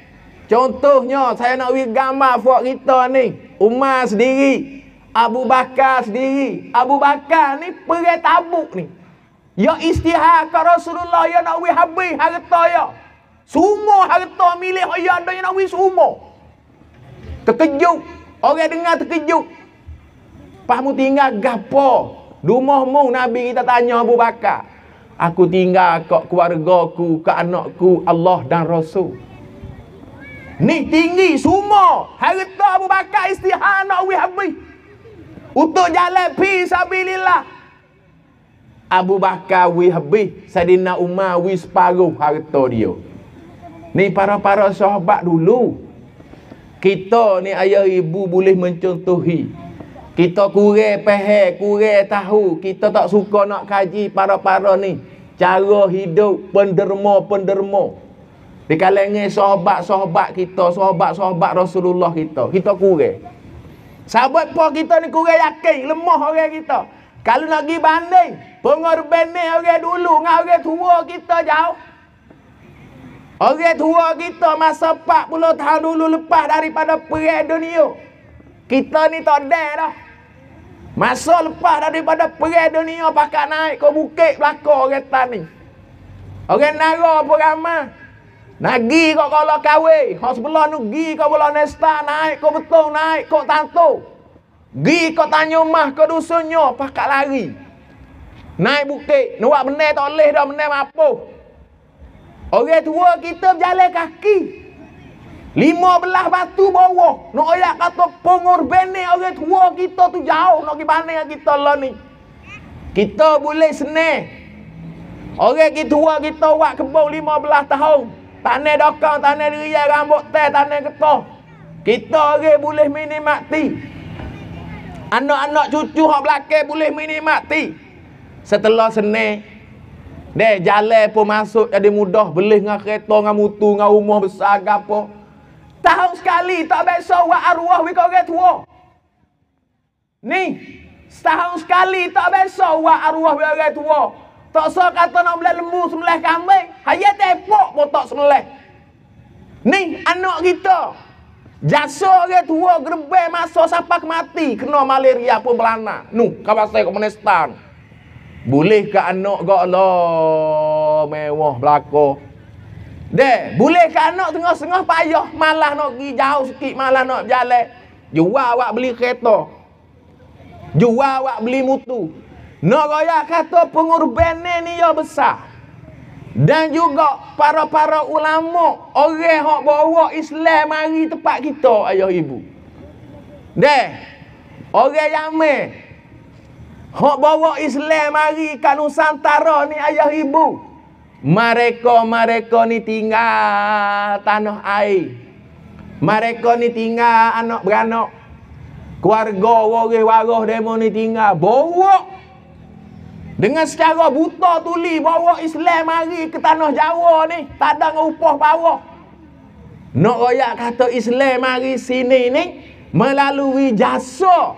Contohnya saya nak bagi gambar buat kita ni. Umar sendiri. Abu Bakar sendiri. Abu Bakar ni perai tabuk ni. Ya istihar ke Rasulullah ya nak bagi habis harta ya. Semua harta milik ya ada yang nak bagi semua. Terkejut. Orang dengar terkejut. Pahamu tinggal gapo. Rumah mu Nabi kita tanya Abu Bakar. Aku tinggal kat keluarga ku, ke anak ku, Allah dan Rasul. Ni tinggi semua. Harta Abu Bakar istihana wi habis. Untuk jalan pi sabilillah. Abu Bakar wi habis, Saidina Umar wi separuh harta dia. Ni para-para sahabat dulu. Kita ni ayah ibu boleh mencontohi. Kita kurir peher, kurir tahu. Kita tak suka nak kaji para-para ni. Cara hidup penderma-penderma. Di kalengi sahabat-sahabat kita, sahabat-sahabat Rasulullah kita. Kita kurir. Sahabat pun kita ni kurir yakin, lemah orang kita. Kalau nak pergi banding, pengorban ni orang dulu dengan orang tua kita jauh. Orang tua kita masa 40 tahun dulu lepas daripada perang dunia. Kita ni tak ada dah. Masa lepas daripada perai dunia pakak naik ke bukit belakang orang tan ni. Orang nara pun ramah. Nagi kau kalau kahwin. Hak sebelah tu gi kau bola nesta naik kau betul naik kau tantu. Gi kau tanya mah kau dusunya pakak lari. Naik bukit. Nuak benar tak boleh dah benar mampus. Orang tua kita berjalan kaki. Lima belah batu bawah. Nak ayak kata ni, orang tua kita tu jauh nak gimana dengan kita lah ni kita boleh senang orang kita tua kita buat kebun 15 tahun tanah dokong tanah riyan rambut teh tanah ketoh kita orang boleh minimati anak-anak cucu hak belakang boleh minimati setelah senang Dek jalan pun masuk jadi mudah Beli dengan kereta, dengan mutu, dengan rumah besar, apa Tahun sekali tak biasa wa arwah wika orang tua. Ni. Setahun sekali tak biasa wa arwah wika orang tua. Tak so kata nak boleh lembu semelah kambing. Hayat tepuk pun tak semelah. Ni anak kita. Jasa orang tua gerbe masa sampai mati. Kena malaria pun belana. Nu, kawasan komunistan. Boleh ke anak gak lah mewah belako. Dek, boleh ke anak tengah-tengah payah malah nak pergi jauh sikit, malah nak jalan. Jual awak beli kereta. Jual awak beli mutu. Nak kaya kata pengorbanan ni yang besar. Dan juga para-para ulama, orang yang bawa Islam mari tempat kita, ayah ibu. Dek, orang yang meh. Hak bawa Islam mari ke Nusantara ni ayah ibu. Mereka-mereka ni tinggal tanah air. Mereka ni tinggal anak beranak. Keluarga waris waris demo ni tinggal. Bawa. Dengan secara buta tuli bawa Islam mari ke tanah Jawa ni. Tak ada upah bawa. Nak royak kata Islam mari sini ni. Melalui jasa.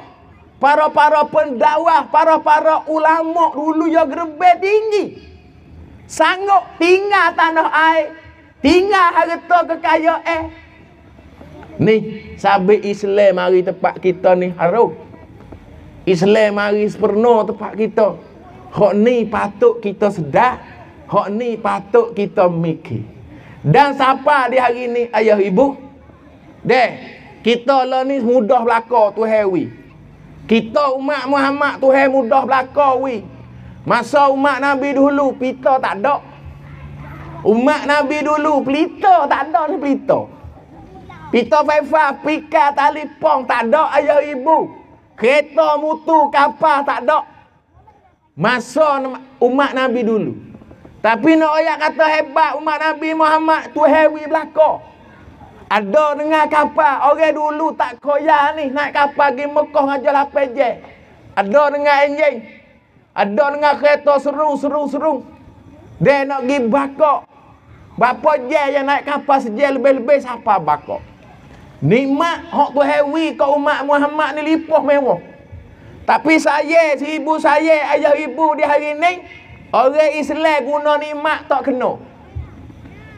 Para-para pendakwah, para-para ulama dulu yang gerbe tinggi. Sanggup tinggal tanah air Tinggal harta kekayaan eh? Ni Sabi Islam mari tempat kita ni harum Islam mari seperno tempat kita Hak ni patut kita sedar Hak ni patut kita mikir Dan siapa di hari ni ayah ibu Deh Kita lah ni mudah belakang tu hewi Kita umat Muhammad tu hewi mudah belakang wih Masa umat Nabi dulu pita tak ada. Umat Nabi dulu pelita tak ada ni pelita. Pita faifa, pika tali pong tak ada ayah ibu. Kereta mutu kapal tak ada. Masa umat Nabi dulu. Tapi nak ayat kata hebat umat Nabi Muhammad tu hewi belaka. Ada dengar kapal orang dulu tak koyak ni naik kapal pergi Mekah ngajar lapar je. Ada dengar enjing. Ada dengan kereta serung-serung-serung. Dia nak pergi bakok. Bapa je yang naik kapal seje lebih-lebih siapa bakok. Nikmat hak tu hewi ke umat Muhammad ni lipah mewah. Tapi saya, si ibu saya, ayah ibu di hari ni, orang Islam guna nikmat tak kena.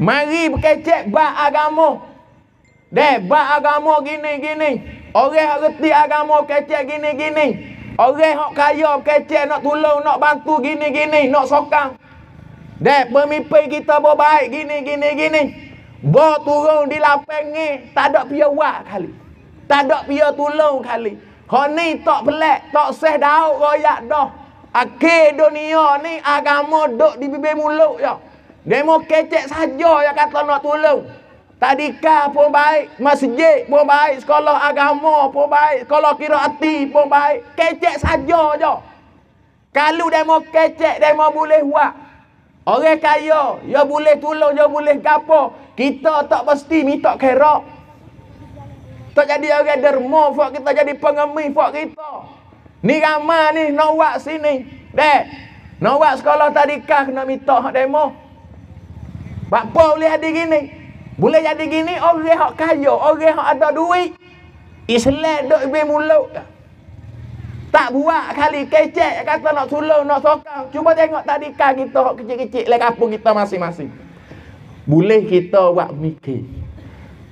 Mari berkecek bak agama. Dek, bak agama gini-gini. Orang yang agama kecek gini-gini. Orang hok kaya kecil nak tolong, nak bantu gini-gini, nak sokang. Dek pemimpin kita buat baik gini-gini gini. Buat turun di lapangan, tak ada pia wak kali. Tak ada pia tolong kali. Kau ni tak pelak, tak seh daun royak dah. Akhir dunia ni agama duk di bibir mulut ya. Demo kecek saja ya kata nak tolong. Tadikah pun baik, masjid pun baik, sekolah agama pun baik, sekolah kira hati pun baik. Kecek saja je. Kalau dia mau kecek, dia mau boleh buat. Orang kaya, dia ya boleh tolong, dia ya boleh gapo. Kita tak pasti minta kerak. Tak jadi orang derma, fok kita jadi pengemis fok kita. Ni ramai ni, nak buat sini. Dek, nak buat sekolah tadikah, nak minta demo. Bapak boleh ada gini. Boleh jadi gini orang hak kaya, orang hak ada duit. Islam dok be mulut Tak buat kali kecek kata nak sulung, nak sokong. Cuba tengok tadi kan kita hak kecil-kecil lek apa kita masing-masing. Boleh kita buat mikir.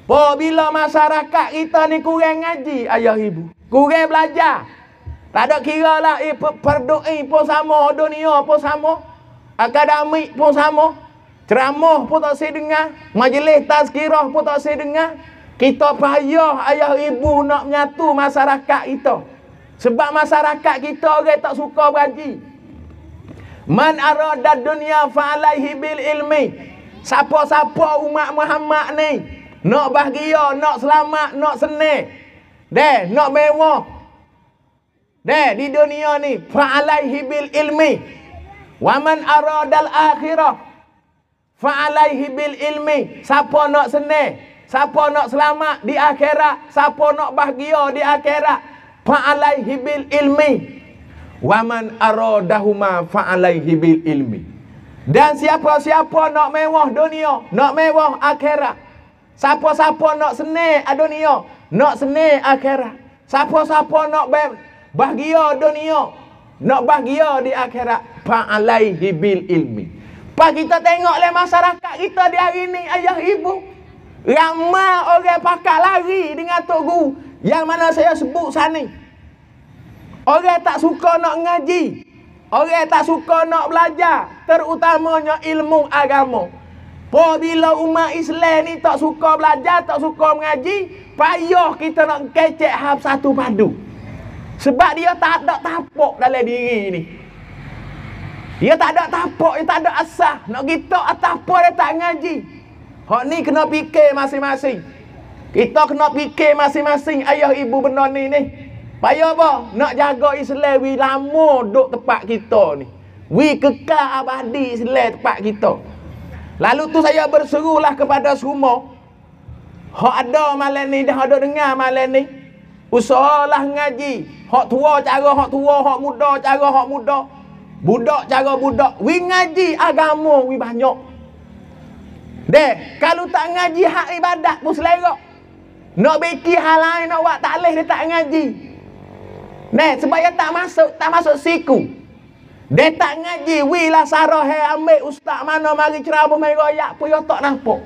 Po bila masyarakat kita ni kurang ngaji ayah ibu. Kurang belajar. Tak ada kira lah eh, perdoi eh, pun sama, dunia pun sama, akademik pun sama. Ceramah pun tak saya dengar. Majlis tazkirah pun tak saya dengar. Kita payah ayah ibu nak menyatu masyarakat kita. Sebab masyarakat kita orang tak suka beraji. Man arada dunia fa'alaihi bil ilmi. Siapa-siapa umat Muhammad ni. Nak bahagia, nak selamat, nak senih. Deh, nak mewah. Deh, di dunia ni. Fa'alaihi bil ilmi. Wa man aradal akhirah. Fa'alaihi bil ilmi. Siapa nak senang? Siapa nak selamat di akhirat? Siapa nak bahagia di akhirat? Fa'alaihi bil ilmi. Waman aradahuma fa'alaihi bil ilmi. Dan siapa-siapa nak mewah dunia, nak mewah akhirat. Siapa-siapa nak senang dunia, nak senang akhirat. Siapa-siapa nak bahagia dunia, nak bahagia di akhirat. Fa'alaihi bil ilmi. Pas kita tengok le masyarakat kita di hari ni ayah ibu ramai orang pakak lari dengan tok guru yang mana saya sebut sana. Orang tak suka nak ngaji. Orang tak suka nak belajar terutamanya ilmu agama. bila umat Islam ni tak suka belajar, tak suka mengaji, payah kita nak kecek hab satu padu. Sebab dia tak ada tapak dalam diri ni. Dia tak ada tapak, dia tak ada asah. Nak kita atas apa dia tak ngaji. Hak ni kena fikir masing-masing. Kita kena fikir masing-masing ayah ibu benda ni ni. Payah apa? Nak jaga Islam wi lama duk tempat kita ni. Wi kekal abadi Islam tempat kita. Lalu tu saya berserulah kepada semua. Hak ada malam ni dah ada dengar malam ni. Usahalah ngaji. Hak tua cara, hak tua, hak muda cara, hak muda. Cara, hak muda. Budak cara budak. We ngaji agama we banyak. Deh, kalau tak ngaji hak ibadat pun selera. Nak beki hal lain nak buat tak leh dia tak ngaji. Deh, sebab dia tak masuk, tak masuk siku. Dia tak ngaji, we lah sarah ambil ustaz mana mari ceramah mai royak pun dia tak nampak.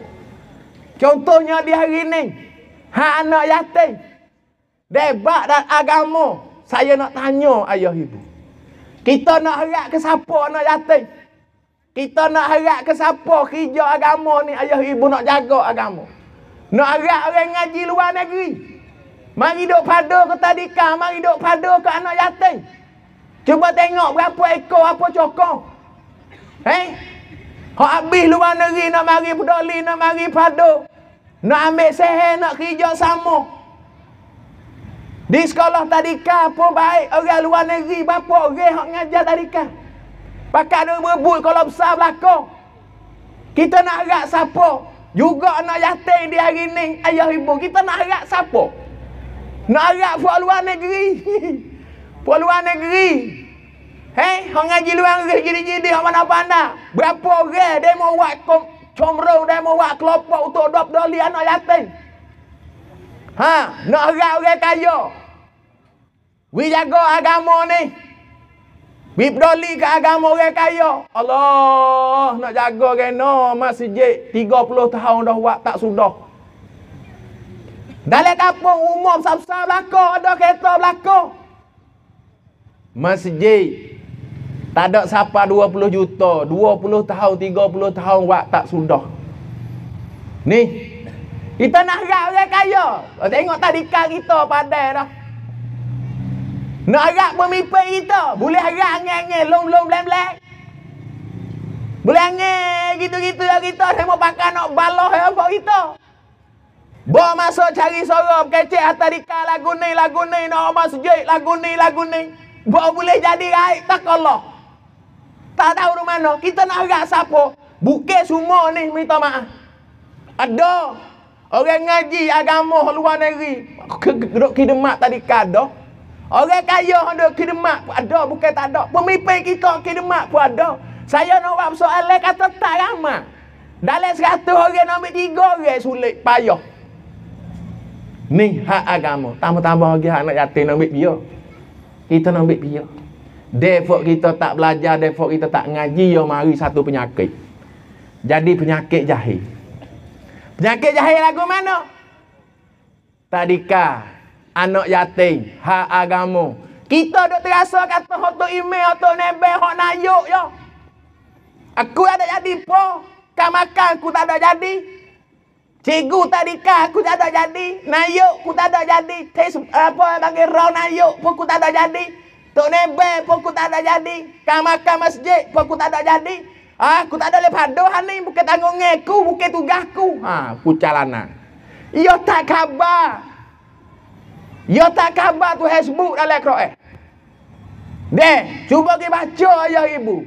Contohnya di hari ni, ha anak yatim. Debat dan agama, saya nak tanya ayah ibu. Kita nak harap ke siapa anak yatim? Kita nak harap ke siapa kerja agama ni ayah ibu nak jaga agama? Nak harap orang ngaji luar negeri? Mari duk pada ke tadika, mari duk pada ke anak yatim. Cuba tengok berapa ekor apa cokong. Eh? Kau habis luar negeri nak mari peduli, nak mari padu, Nak ambil sehe, nak kerja sama. Di sekolah tadika pun baik orang luar negeri bapa orang hok ngajar tadika. Pakak nak merebut kalau besar belako. Kita nak harap siapa? Juga anak yatim di hari ni ayah ibu kita nak harap siapa? Nak harap puak luar negeri. puak luar negeri. Hei, eh, hok ngaji luar negeri jadi-jadi hok mana panda. Berapa orang dia demo buat kom dia mau mewak kelopak untuk dop doli anak yatim. Ha, nak harap orang kaya. We jaga agama ni. We peduli ke agama orang kaya. Allah nak jaga no masjid 30 tahun dah buat tak sudah. Dalam kapung umum sapsa belako ada kereta belako. Masjid tak ada siapa 20 juta, 20 tahun, 30 tahun buat tak sudah. Ni kita nak harap orang kaya. Tengok tadi kita pada. dah. Nak harap pemimpin kita Boleh harap angin-angin Long-long blank-blank Boleh angin Gitu-gitu lah kita Saya mau pakai nak baloh ya Kau kita Bawa masuk cari sorong Kecek atas dika Lagu ni, lagu ni Nak masuk jik Lagu ni, lagu ni Bawa boleh jadi raib Tak Allah Tak tahu di mana Kita nak harap siapa Buka semua ni Minta maaf Ada Orang ngaji agama luar negeri Duduk kidemak tadi kadoh Orang kaya ada kidemak pun ada bukan tak ada. Pemimpin kita kidemak pun ada. Saya nak buat soalan kata tak ramah. Dalam seratus orang nak ambil tiga orang sulit payah. Ni hak agama. Tambah-tambah lagi hak nak yatim nak ambil dia. Kita nak ambil dia. Defok kita tak belajar, defok kita tak ngaji, yo mari satu penyakit. Jadi penyakit jahil. Penyakit jahil lagu mana? Tadika anak yatim, hak agama. Kita dok terasa kata hok tu email, hok tu nebe, hok nayuk yo. Aku ada jadi po, kan makan aku tak ada jadi. Cikgu tak nikah aku tak ada jadi. Nayuk aku tak ada jadi. Tes apa panggil raw nayuk po aku tak ada jadi. Tok nebe po aku tak ada jadi. Kan makan masjid po aku tak ada jadi. Ah, aku tak ada lepas doa ha, ni bukan tanggung aku, bukan tugasku. Ha, aku calana. Ya tak khabar. Ya tak khabar tu Facebook dalam Quran. Deh, cuba kita baca ayah ibu.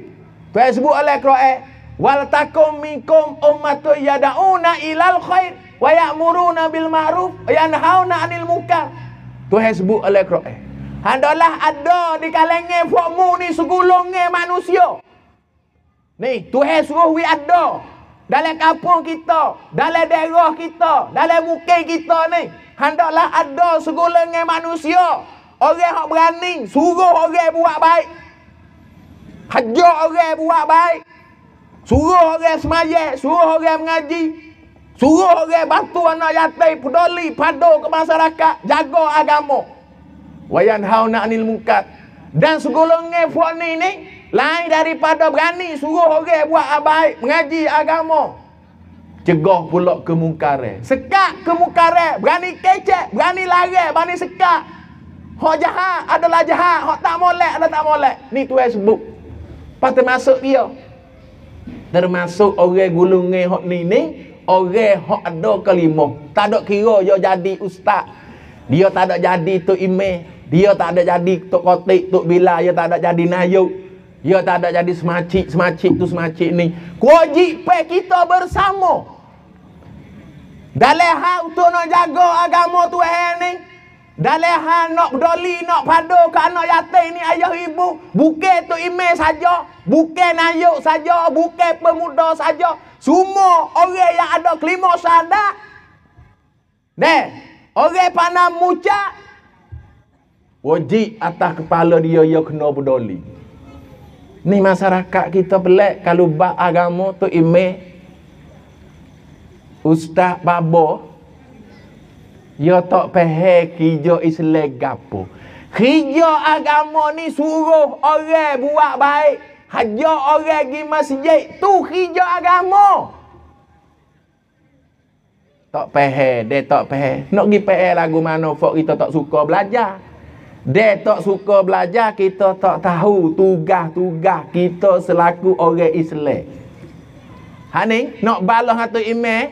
Facebook dalam Quran. Eh? Wal takum minkum ummatu yada'una ilal khair wa ya'muruna bil ma'ruf wa yanhauna 'anil muka. Tu Facebook dalam Quran. Eh? Handalah ada di kalengnya fokmu ni segulungnya manusia. Ni, Tuhan suruh we ada dalam kampung kita, dalam daerah kita, dalam bukit kita ni, hendaklah ada segolongan manusia orang yang berani suruh orang buat baik. Hajar orang buat baik. Suruh orang semayah, suruh orang mengaji. Suruh orang bantu anak yatim, peduli, padu ke masyarakat, jaga agama. Wayan hauna anil mungkat. Dan segolongan fuani ni, ni lain daripada berani suruh orang buat abai mengaji agama. Cegah pula kemungkaran. Sekak kemungkaran, berani kecek, berani lari, berani sekak. Hak jahat adalah jahat, hak tak molek adalah tak molek. Ni tu yang sebut. Pas termasuk dia. Termasuk orang gulungi hak ni ni, orang hak ada kelima. Tak ada kira dia jadi ustaz. Dia tak ada jadi tu imeh. Dia tak ada jadi tok kotik, tok bila, dia tak ada jadi nayuk. Ya tak ada jadi semacik, semacik tu semacik ni. Kewajipan kita bersama. Dalam hal untuk nak jaga agama Tuhan ni. Dalam hal nak berdoli, nak padu ke anak yatim ni ayah ibu. Bukan tu imej saja. Bukan ayuk saja. Bukan pemuda saja. Semua orang yang ada kelima sadar. Nih. Orang panam muca. Wajib atas kepala dia, ia kena berdoli. Ni masyarakat kita pelik kalau bab agama tu ime ustaz babo yo tak pehe kijo Islam gapo. Kijo agama ni suruh orang buat baik, haja orang pergi masjid tu kijo agama. Tak pehe, dia tak pehe. Nak gi pehe lagu mana fok kita tak suka belajar. Dia tak suka belajar, kita tak tahu tugas-tugas kita selaku orang Islam. Ha ni, nak balas atau imam,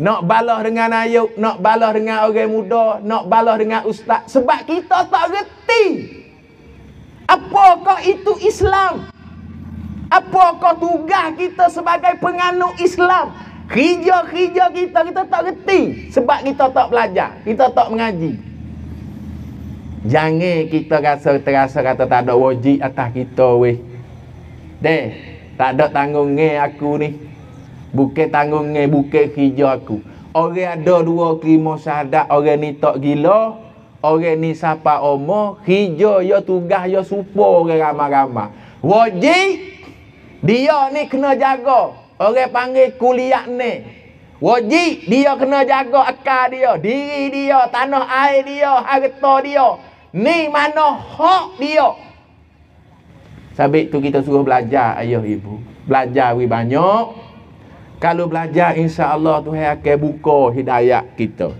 nak balas dengan ayuk, nak balas dengan orang muda, nak balas dengan ustaz. Sebab kita tak reti. Apakah itu Islam? Apakah tugas kita sebagai penganut Islam? Kerja-kerja kita, kita tak reti. Sebab kita tak belajar, kita tak mengaji. Jangan kita rasa terasa kata tak ada wajib atas kita weh. Deh, tak ada tanggung aku ni. Bukan tanggung ngai, bukan kerja aku. Orang ada dua kelima sadak, orang ni tak gila. Orang ni siapa omo, kerja ya tugas ya supo orang ramah-ramah. Wajib dia ni kena jaga. Orang panggil kuliah ni. Wajib dia kena jaga akal dia, diri dia, tanah air dia, harta dia. Ni mana hak dia. Sabit tu kita suruh belajar ayah ibu. Belajar lebih banyak. Kalau belajar insya Allah tu akan buka hidayah kita.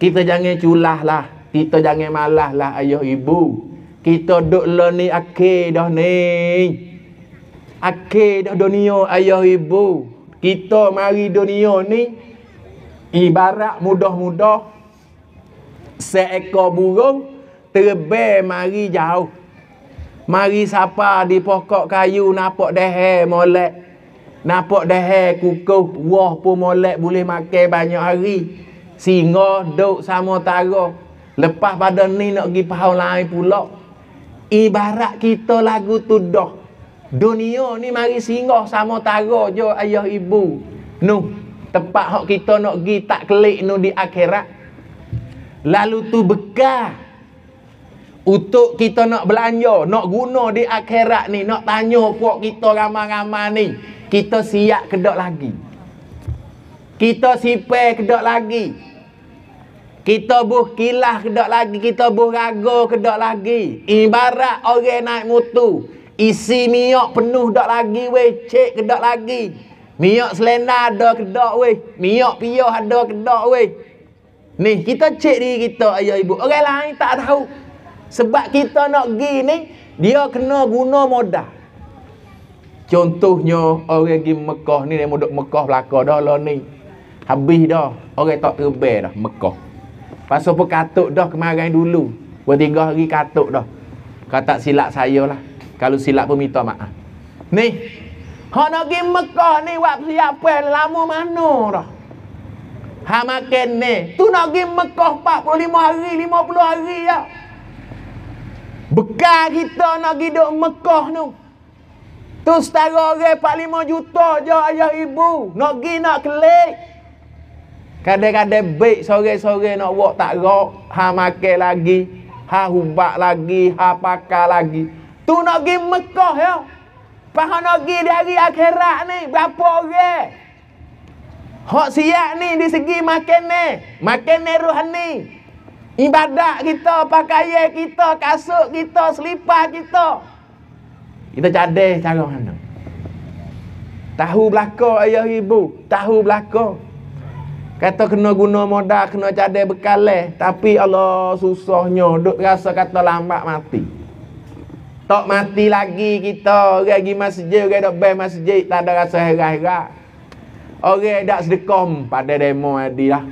Kita jangan culah lah. Kita jangan malah lah ayah ibu. Kita duduk lah ni akhir dah ni. Akhir dah dunia ayah ibu. Kita mari dunia ni. Ibarat mudah-mudah. Seekor burung. Terbel mari jauh. Mari sapa di pokok kayu nampak dehe molek. Nampak dehe kukuh wah pun molek boleh makan banyak hari. Singa duk sama tara. Lepas pada ni nak pergi pahau lain pula. Ibarat kita lagu tudah. Dunia ni mari singgah sama tara je ayah ibu. Nuh, tempat hok kita nak pergi tak kelik nuh di akhirat. Lalu tu bekah untuk kita nak belanja, nak guna di akhirat ni, nak tanya puak kita ramai-ramai ni, kita siap kedok lagi. Kita sipai kedok lagi. Kita buh kilah kedok lagi, kita buh raga kedok lagi. Ibarat orang naik mutu, isi minyak penuh kedok lagi weh, cek kedok lagi. Minyak selena ada kedok weh, minyak piyah ada kedok weh. Ni kita cek diri kita ayah ibu. Orang lain tak tahu. Sebab kita nak pergi ni Dia kena guna modal Contohnya Orang pergi Mekah ni Dia duduk Mekah belakang dah lah ni Habis dah Orang tak terbaik dah Mekah Pasal pun katuk dah kemarin dulu buat tiga hari katuk dah Kalau tak silap saya lah Kalau silap pun minta maaf Ni Kau nak pergi Mekah ni Buat siapa yang lama mana dah Ha makan ni Tu nak pergi Mekah 45 hari 50 hari lah ya. Bekal kita nak hidup Mekah tu. Tu setara orang 45 juta je ayah ibu. Nak pergi nak kelik. Kadang-kadang baik sore-sore nak buat tak rok. Ha makan lagi. Ha hubak lagi. Ha pakar lagi. Tu nak pergi Mekah ya. Pahal nak pergi dari akhirat ni. Berapa orang? Hak siap ni di segi makan ni. Makan ni rohani. ni. Ibadat kita, pakaian kita, kasut kita, selipar kita. Kita cadai cara mana? Tahu belakang ayah ibu. Tahu belakang. Kata kena guna modal, kena cadai eh. Tapi Allah susahnya. Duk rasa kata lambat mati. Tak mati lagi kita. Orang pergi masjid, orang duk bay masjid. Tak ada rasa herah-herah. Orang tak sedekom pada demo tadi lah.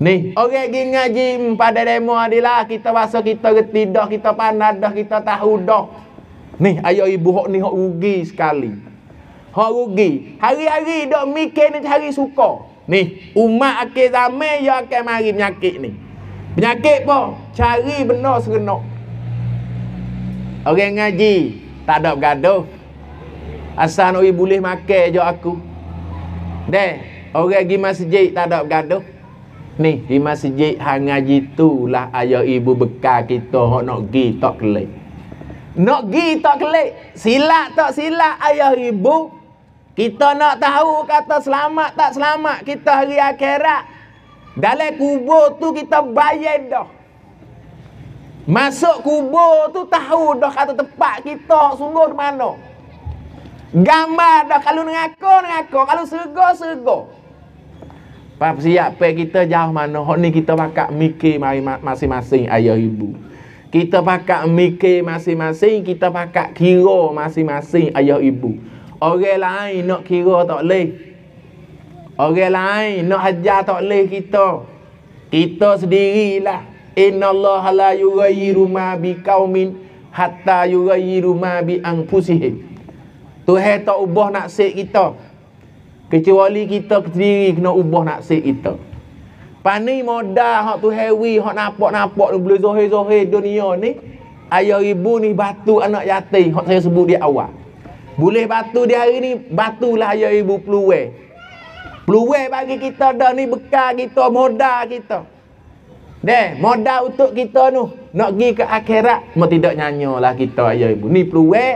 Ni. Orang pergi ngaji pada demo adalah kita rasa kita tidak kita panas dah kita tahu dah. Ni ayo ibu hok ni hok rugi sekali. Hok rugi. Hari-hari dok mikir ni hari suka. Ni umat akhir zaman yang akan mari penyakit ni. Penyakit apa? Cari benda serenok. Orang ngaji tak ada bergaduh. Asal nak boleh makan je aku. Deh, orang pergi masjid tak ada bergaduh. Ni di masjid hang ngaji tulah ayah ibu bekal kita hok nak gi tak kelik. Nak gi tak kelik. Silat tak silat ayah ibu. Kita nak tahu kata selamat tak selamat kita hari akhirat. Dalam kubur tu kita bayar dah. Masuk kubur tu tahu dah kata tempat kita sungguh di mana. Gambar dah kalau nak aku nak aku kalau surga surga. Pak siap pe kita jauh mana hok ni kita pakak mikir mari masing-masing ayah ibu. Kita pakak mikir masing-masing, kita pakak kira masing-masing ayah ibu. Orang lain nak kira tak leh. Orang lain nak ajar tak leh kita. Kita sendirilah. Innallaha la yughayyiru ma biqaumin hatta yughayyiru ma bi anfusihim. Tuhan tak ubah nak sik kita. Kecuali kita sendiri kena ubah nak nasib kita. Pani modal hak tu hewi, hak nampak-nampak boleh zohir-zohir dunia ni. Ayah ibu ni batu anak yatim, hak saya sebut dia awal. Boleh batu dia hari ni, batulah ayah ibu peluwe. Peluwe bagi kita dah ni bekal kita, modal kita. Deh, modal untuk kita tu nak pergi ke akhirat, mau tidak nyanyalah kita ayah ibu. Ni peluwe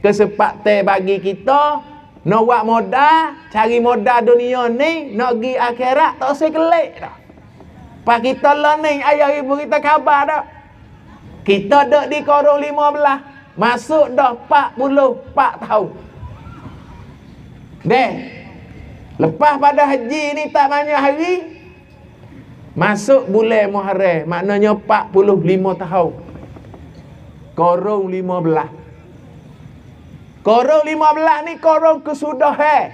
kesempatan bagi kita nak buat modal, cari modal dunia ni, nak pergi akhirat, tak usah kelek dah. Pak kita lah ni, ayah ibu kita khabar dah. Kita duduk di korong lima belah, masuk dah empat puluh empat tahun. Deh, lepas pada haji ni tak banyak hari, masuk bulan Muharrem, maknanya empat puluh lima tahun. Korong lima belah. Korong lima belah ni korong kesudah eh.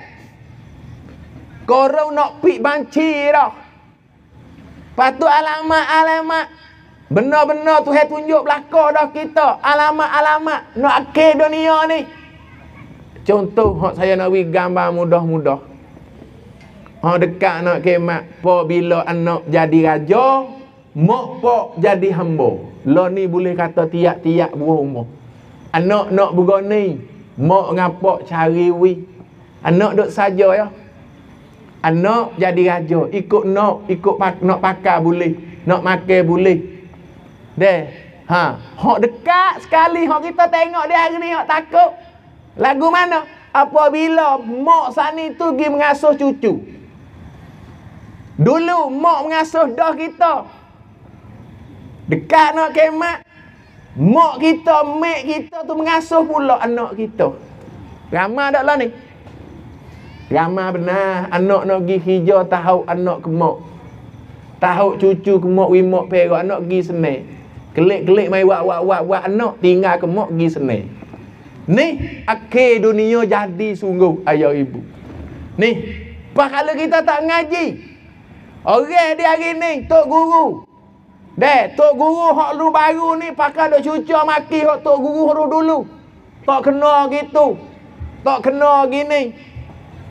Korong nak pik banci dah. Patu alamat-alamat. Benar-benar tu saya tunjuk belakang dah kita. Alamat-alamat nak akhir dunia ni. Contoh hak saya nak bagi gambar mudah-mudah. Ha dekat nak kemat. Po bila anak jadi raja. Mok po jadi hamba. Lo lah ni boleh kata tiap-tiap buah umur. Anak nak bergani. Mak dengan pak cari wi. Anak duk saja ya. Anak jadi raja, ikut nak, ikut pak, nak pakai boleh, nak makan boleh. Deh. Ha, hok dekat sekali hok kita tengok dia hari ni hok takut. Lagu mana? Apabila mak sani tu pergi mengasuh cucu. Dulu mak mengasuh dah kita. Dekat nak kemat, Mak kita, mak kita tu mengasuh pula anak kita. Ramah tak lah ni? Ramah benar. Anak nak pergi hijau tahu anak ke mak. Tahu cucu ke mak, wimak perak. Anak pergi senai. Kelik-kelik main wak wak wak wak anak tinggal ke mak pergi sini. Ni akhir dunia jadi sungguh ayah ibu. Ni pas kalau kita tak ngaji. Orang okay, dia hari ni tok guru Dek, Tok Guru hak lu baru ni pakai duk cuca maki hak Tok Guru hak dulu. Tak kena gitu. Tak kena gini.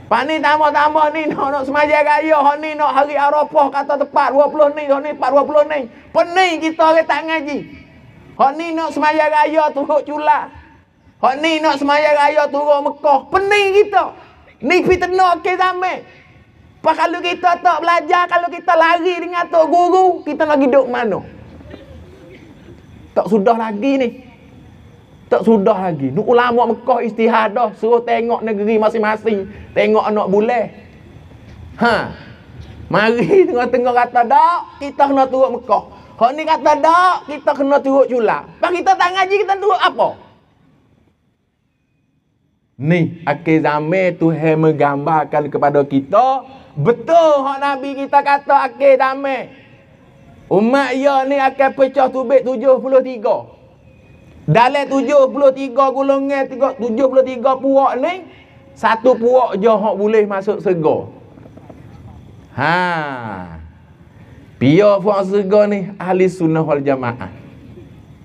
Pak ni tambah-tambah ni nak nak semaja raya hak ni nak hari Arafah kata tepat 20 ni, hak ni 20 ni. Pening kita ke tak ngaji. Hak ni nak semaja raya turuk cula. Hak ni nak semaja raya turuk Mekah. Pening kita. Ni pi tenok ke zaman. Pas kalau kita tak belajar, kalau kita lari dengan tok guru, kita lagi hidup mano, Tak sudah lagi ni. Tak sudah lagi. Nu ulama Mekah istihadah suruh tengok negeri masing-masing, tengok anak bule. Ha. Mari tengok-tengok kata dak, kita kena turun Mekah. Hak ni kata dak, kita kena turun Jula. Pas kita tak ngaji kita turun apa? Ni akhir zaman Tuhan menggambarkan kepada kita Betul hak Nabi kita kata akhir damai. Umat ia ya ni akan pecah tubik 73. Dalam 73 golongan 73 puak ni satu puak je hak boleh masuk surga. Ha. Pia puak surga ni ahli sunnah wal jamaah.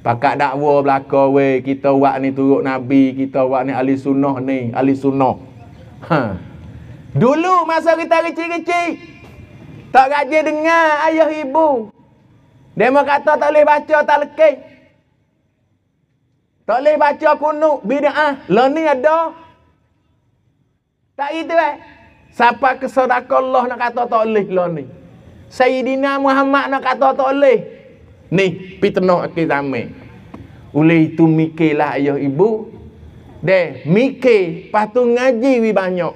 Pakak dakwa belaka weh kita buat ni turut nabi, kita buat ni ahli sunnah ni, ahli sunnah. Ha. Dulu masa kita kecil-kecil Tak rajin dengar ayah ibu Demo kata tak boleh baca tak lekai. Tak boleh baca kuno, kunuk bida'ah Lani ada Tak itu eh Siapa kesodaka Allah nak kata tak boleh lani Sayyidina Muhammad nak kata tak boleh Ni, pitenok akhir zaman Oleh itu mikirlah ayah ibu Deh, mikir patung tu ngaji lebih banyak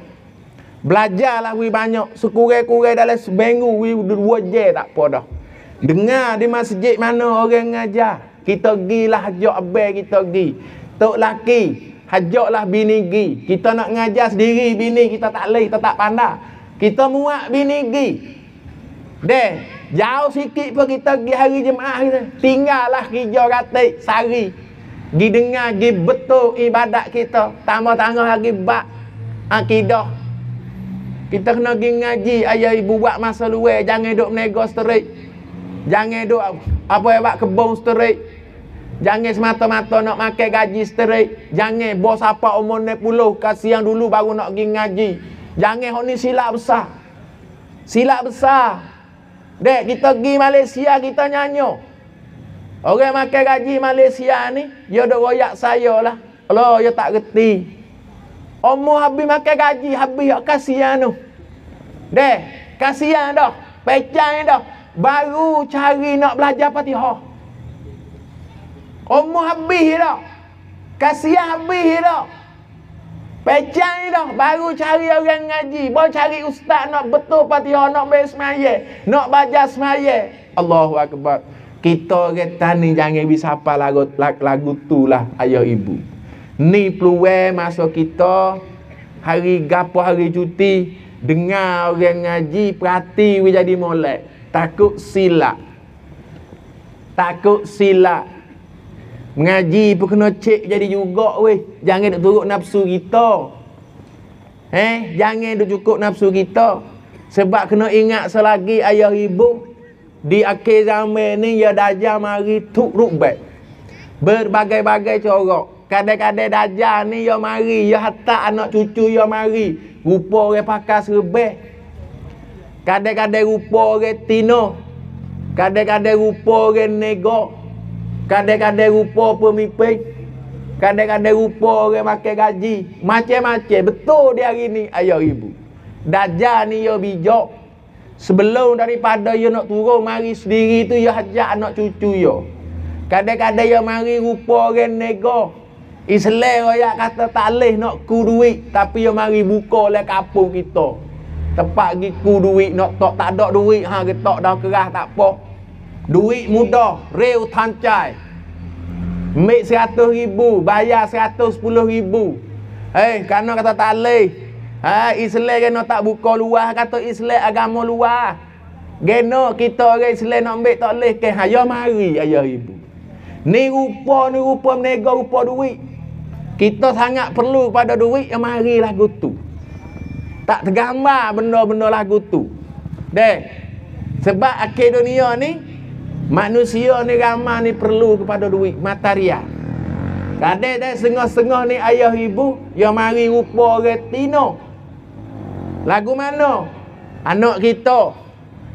Belajarlah we banyak. Sekurang-kurang dalam seminggu we dua je tak apa dah. Dengar di masjid mana orang ngajar. Kita gilah ajak abang kita gi. Tok laki, ajaklah bini gi. Kita nak ngajar sendiri bini kita tak leh, kita tak pandai. Kita muak bini gi. Deh, jauh sikit pun kita gi hari Jumaat kita. Tinggallah kerja ratik sari. Gi gi betul ibadat kita. Tambah-tambah lagi bak akidah. Kita kena pergi ngaji Ayah ibu buat masa luar Jangan duduk menego seterik Jangan duduk Apa yang buat kebun seterik Jangan semata-mata nak makan gaji seterik Jangan bos apa umur ni puluh Kasih yang dulu baru nak pergi ngaji Jangan orang ni silap besar Silap besar Dek kita pergi Malaysia kita nyanyi, Orang makan gaji Malaysia ni Dia dah royak saya lah Alah dia tak reti Umur habis makan gaji, habis yang kasihan tu. Deh, kasihan dah. Pecah dah. Baru cari nak belajar patihah. Umur habis dah. Kasihan habis dah. Pecah dah. Baru cari orang ngaji. Baru cari ustaz nak betul patihah. Nak baca semaya. Nak baca semaya. Allahu Akbar. Kita orang tani jangan bisa apa lagu, lagu tu lah ayah ibu. Ni peluang masa kita hari gapo hari cuti dengar orang ngaji perhati we jadi molek. Takut silap. Takut silap. Mengaji pun kena cek jadi juga weh. Jangan nak cukup nafsu kita. Eh, jangan duk cukup nafsu kita. Sebab kena ingat selagi ayah ibu di akhir zaman ni ya dajal mari tuk rubek. Berbagai-bagai corak. Kadang-kadang dajah ni yo mari, yo hatta anak cucu yo mari. Rupa orang pakai serbeh. Kadang-kadang rupa orang tino. Kadang-kadang rupa orang nego. Kadang-kadang rupa pemimpin. Kadang-kadang rupa orang makan gaji. Macam-macam betul dia hari ni ayo ibu. Dajah ni yo bijak. Sebelum daripada yo nak turun mari sendiri tu yo hajak anak cucu yo. Kadang-kadang yo mari rupa orang nego. Islam raya kata tak leh nak ku duit tapi yo mari buka le kampung kita. Tempat gi ku duit nak tok tak ada duit ha getok dah keras tak apa. Duit mudah, real tancai. Mek 100 ribu, bayar 110 ribu. Hey, eh, kerana kata tak leh. Ha, Islam kena tak buka luar, kata Islam agama luar. Geno kita orang Islam nak ambil tak leh ke. Ha, ya mari ayah ibu. Ni rupa, ni rupa menegak rupa duit. Kita sangat perlu pada duit yang mari lagu tu. Tak tergambar benda-benda lagu tu. Dek. Sebab akhir dunia ni manusia ni ramai ni perlu kepada duit material. Kadai dah sengah-sengah ni ayah ibu yang mari rupa retina. Lagu mana? Anak kita,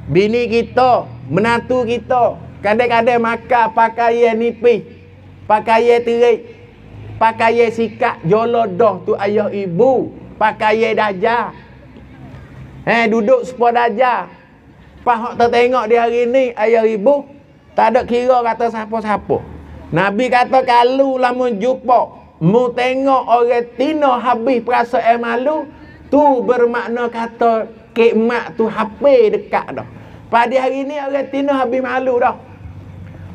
bini kita, menantu kita. Kadang-kadang makan pakaian nipis, pakaian terik, pakai sikap jolodoh tu ayah ibu pakai dajah eh duduk sepua dajah pas hok tertengok di hari ni ayah ibu tak ada kira kata siapa-siapa Nabi kata kalau lama jumpa mu tengok orang tino habis perasa eh malu tu bermakna kata kikmat tu hape dekat dah pada hari ini orang tino habis malu dah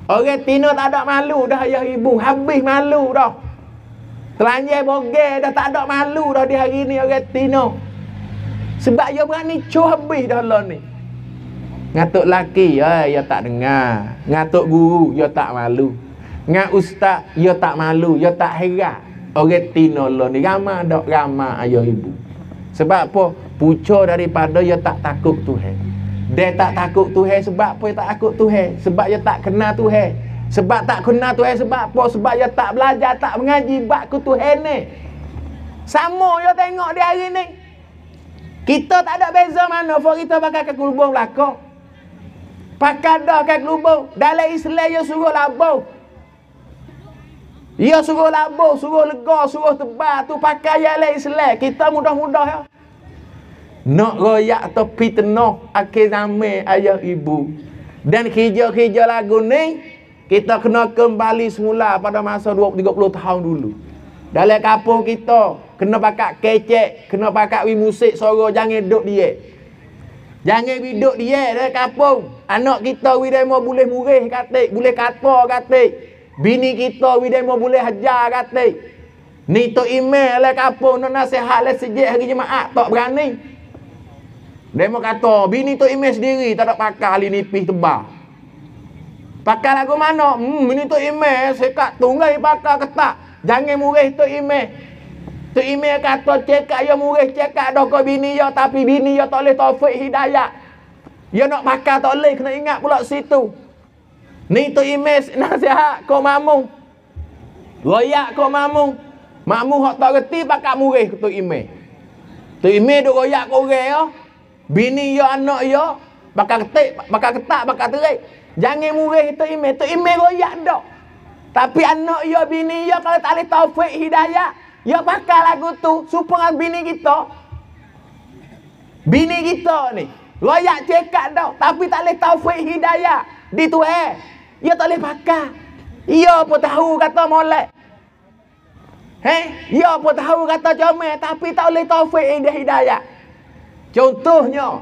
Orang Tino tak ada malu dah ayah ibu Habis malu dah Telanjang bogel dah tak ada malu dah di hari ni orang Tino. Sebab dia berani cuh habis dah lah ni. Ngatuk laki, ay, dia ya tak dengar. Ngatuk guru, dia ya tak malu. Ngat ustaz, dia ya tak malu, dia tak heran. Orang Tino lah ni ramah dak ramah ayah ibu. Sebab apa? Pucuk daripada dia tak takut Tuhan. Dia tak takut Tuhan sebab apa dia tak takut Tuhan? Sebab dia tak kenal Tuhan. Sebab tak kena tu eh sebab apa? Sebab dia ya tak belajar, tak mengaji bab ku tu ni. Sama yo ya tengok dia hari ni. Kita tak ada beza mana for kita pakai ke kelubung belakang. Pakai dah ke kelubung. Dalam Islam yo suruh labau. Ya suruh labau, ya suruh lega, suruh tebal tu pakai yang Islam. Kita mudah-mudah ya. Nak royak atau fitnah akhir zaman ayah ibu. Dan hijau-hijau lagu ni kita kena kembali semula pada masa 20-30 tahun dulu. Dalam kampung kita, kena pakai kecek, kena pakai wi musik, suara jangan duduk dia. Jangan biduk dia dalam kampung. Anak kita wi demo boleh murih katik, boleh kata katik. Bini kita wi demo boleh hajar katik. Ni tu email dalam kampung, nak nasihat le sejak hari Jumaat, tak berani. Demo kata, bini tu email sendiri, tak nak pakai ahli nipis tebal. Pakar lagu mana? Hmm, ini tu email. Sekat tunggal di pakar ketak. Jangan murih tu email. Tu email kata cekak ya murih cekak dah kau bini ya. Tapi bini ya tak boleh taufik hidayah. Ya nak pakar tak boleh. Kena ingat pula situ. Ni tu email nasihat kau mamu. Royak kau mamu. Mamu hak tak reti pakar murih tu email. Tu email duk royak kau orang ya. Bini ya anak ya. Bakar ketik, bakar ketak, bakar terik. Jangan murih itu ime, itu ime royak dok. Tapi anak ya bini ya kalau tak boleh taufik hidayah. Ya pakai lagu tu. Supaya bini kita. Bini kita ni. Royak cekak dok. Tapi tak boleh taufik hidayah. Di tu eh. Ya tak boleh pakai. Ya apa tahu kata molek. Hei, eh, ya apa tahu kata comel tapi tak boleh taufik hidayah. Contohnya,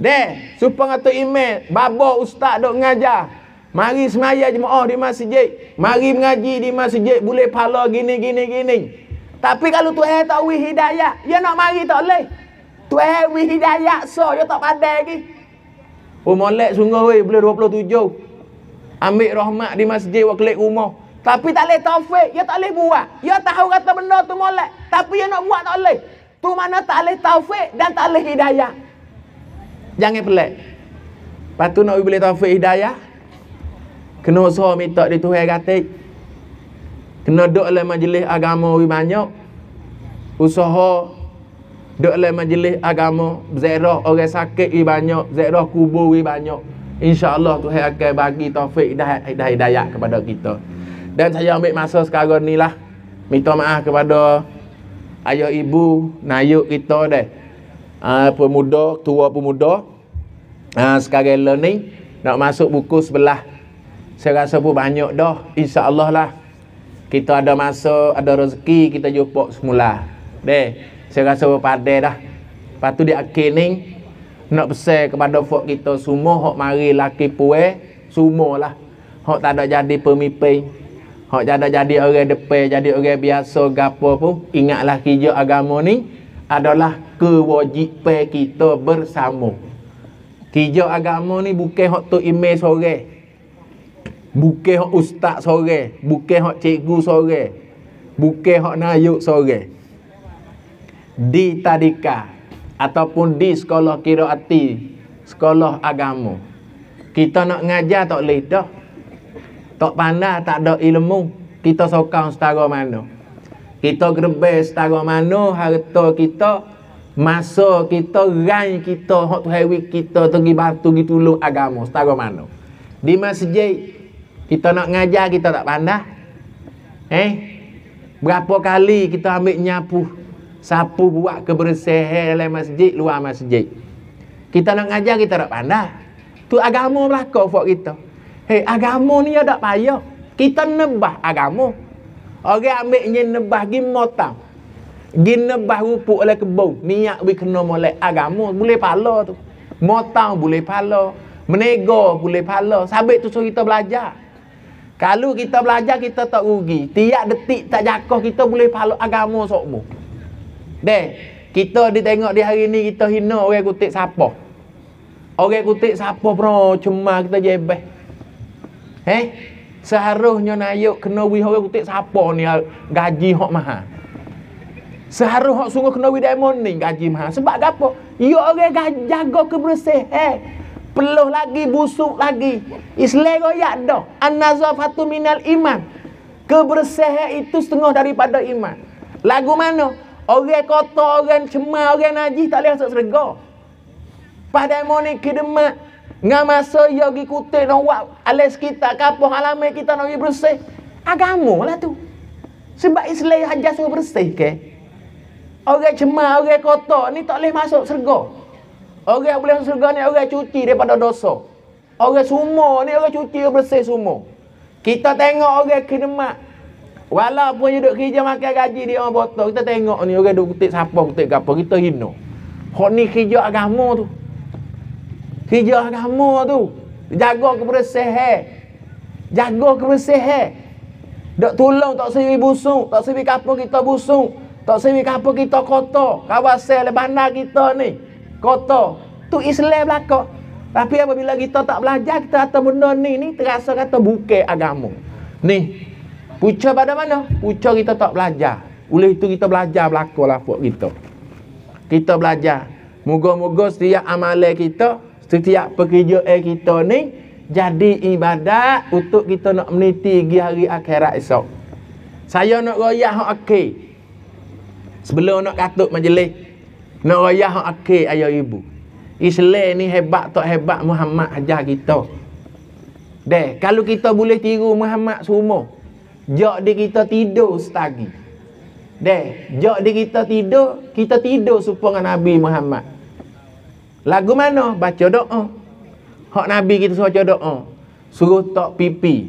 deh supaya atau email, babo ustaz dok ngajar. Mari semaya jemaah di masjid. Mari mengaji di masjid boleh pahala gini gini gini. Tapi kalau tu eh tak wih hidayah, ya nak mari tak boleh. Tu eh wih hidayah so ya tak pandai lagi. Oh molek sungguh weh boleh 27. Ambil rahmat di masjid wak klik rumah. Tapi tak boleh taufik, ya tak boleh buat. Ya tahu kata benda tu molek, tapi ya nak buat tak boleh. Tu mana tak boleh taufik dan tak boleh hidayah. Jangan pelak. Lepas tu nak beli taufik hidayah. Kena usaha minta di Tuhan katik. Kena duduk dalam majlis agama lebih banyak. Usaha duduk dalam majlis agama. Zerah orang sakit lebih banyak. Zerah kubur lebih banyak. InsyaAllah Tuhan akan bagi taufik hidayah, hidayah kepada kita. Dan saya ambil masa sekarang ni lah. Minta maaf kepada ayah ibu, nayuk kita deh. Uh, pemuda, tua pemuda ha, Sekarang lah ni Nak masuk buku sebelah Saya rasa pun banyak dah InsyaAllah lah Kita ada masa Ada rezeki Kita jumpa semula Deh Saya rasa pun padah dah Lepas tu di akhir ni Nak besar kepada folk kita semua hok mari laki puai Semua lah hok tak ada jadi pemimpin hok tak ada jadi orang depan Jadi orang biasa gapo pun Ingatlah kerja agama ni adalah kewajipan kita bersama. Kerja agama ni bukan hak tu imej sore. Bukan hak ustaz sore, bukan hak cikgu sore. Bukan hak nayuk sore. Di tadika ataupun di sekolah kiraati, sekolah agama. Kita nak ngajar tak leh dah. Tak pandai tak ada ilmu, kita sokong setara mana? Kita grebes setara mana harta kita masa kita rai kita hak Tuhan wik kita tinggi batu gitu lu agama setara mana di masjid kita nak ngajar kita tak pandah. eh berapa kali kita ambil nyapu sapu buat kebersihan dalam masjid luar masjid kita nak ngajar kita tak pandah tu agama belaka fok kita Hey eh, agama ni ada payah. Kita nebah agama. Orang ambil nebah gimotang. Gina bah rupuk oleh kebong. Niat we kena mulai agama. Ah, boleh pala tu. Motang boleh pala. menego boleh pala. Sabit tu suruh kita belajar. Kalau kita belajar, kita tak rugi. Tiap detik tak jakoh, kita boleh pala agama ah, sokmu. Deh, kita di tengok di hari ni, kita hina orang kutik siapa. Orang kutik siapa bro, cuma kita jebeh. Eh, seharusnya nayuk kena wih orang kutik siapa ni gaji hok mahal. Seharusnya hok sungguh kena widai morning gaji mahal. Sebab apa? Ya orang jaga kebersihan. Peluh lagi, busuk lagi. Islam royak dah. An-nazafatu minal iman. Kebersihan itu setengah daripada iman. Lagu mana? Orang kotor, orang cemar, orang najis tak boleh masuk serga. Pada morning kedemak. Nggak masa ya pergi kutik nak buat alis kita, kapo alamai kita nak pergi bersih. Agama lah tu. Sebab Islam hajar suruh bersih ke? Okay? Orang cemar, orang kotor ni tak boleh masuk surga. Orang yang boleh masuk surga ni orang cuci daripada dosa. Orang semua ni orang cuci orang bersih semua. Kita tengok orang kedemak. Walaupun duduk kerja makan gaji dia orang botol. Kita tengok ni orang duduk kutip sapa, kutip kapa. Kita hina. Hak ni kerja agama tu. Kerja agama tu. Jaga kebersihan. Jaga kebersihan. Dok tolong tak sebi busuk, tak sebi kapa kita busuk. Tok Sewi kapo kita kota, kawasan bandar kita ni kota. Tu Islam lah kok. Tapi apabila kita tak belajar kita kata benda ni ni terasa kata bukan agama. Ni. Pucuk pada mana? Pucuk kita tak belajar. Oleh itu kita belajar belaka lah kita. Kita belajar. Moga-moga setiap amalan kita, setiap pekerjaan eh kita ni jadi ibadat untuk kita nak meniti hari akhirat esok. Saya nak royah hak okay. akhir. Sebelum nak katuk majlis Nak rayah akhir ayah ibu Islam ni hebat tak hebat Muhammad ajar kita Deh, kalau kita boleh tiru Muhammad semua Jok di kita tidur setagi Deh, jok di kita tidur Kita tidur supaya Nabi Muhammad Lagu mana? Baca doa Hak Nabi kita suruh baca doa Suruh tak pipi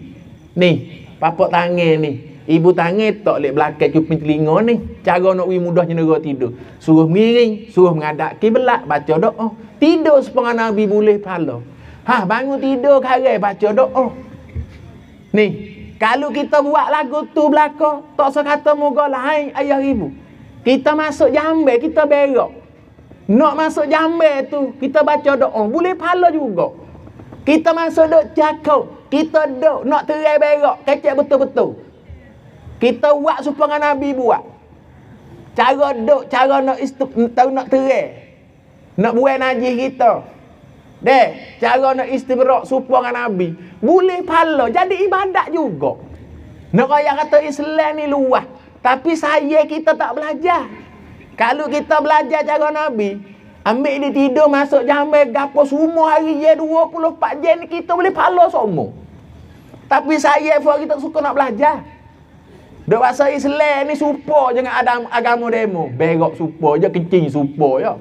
Ni, papak tangan ni Ibu tangis tak boleh belakang cuping telinga ni. Cara nak pergi mudah jenera tidur. Suruh miring, suruh mengadak kiblat, baca doa. Tidur sepengah Nabi boleh pahala. Ha, bangun tidur kare, baca doa. Ni, kalau kita buat lagu tu belakang, tak usah kata moga lain ayah ibu. Kita masuk jambe, kita berok. Nak masuk jambe tu, kita baca doa. Boleh pahala juga. Kita masuk duk cakap, kita duk nak terai berok, kecek betul-betul. Kita buat supaya Nabi buat. Cara duk, cara nak istub, tahu nak terai. Nak buat naji kita. Deh, cara nak istimrak supaya Nabi. Boleh pala, jadi ibadat juga. Nak kaya kata Islam ni luah, Tapi saya kita tak belajar. Kalau kita belajar cara Nabi, ambil dia tidur masuk jamai gapo semua hari dia 24 jam kita boleh pala semua. Tapi saya for kita suka nak belajar. Dia rasa Islam ni supo dengan adam, agama demo. Berok supo je, kencing supo je.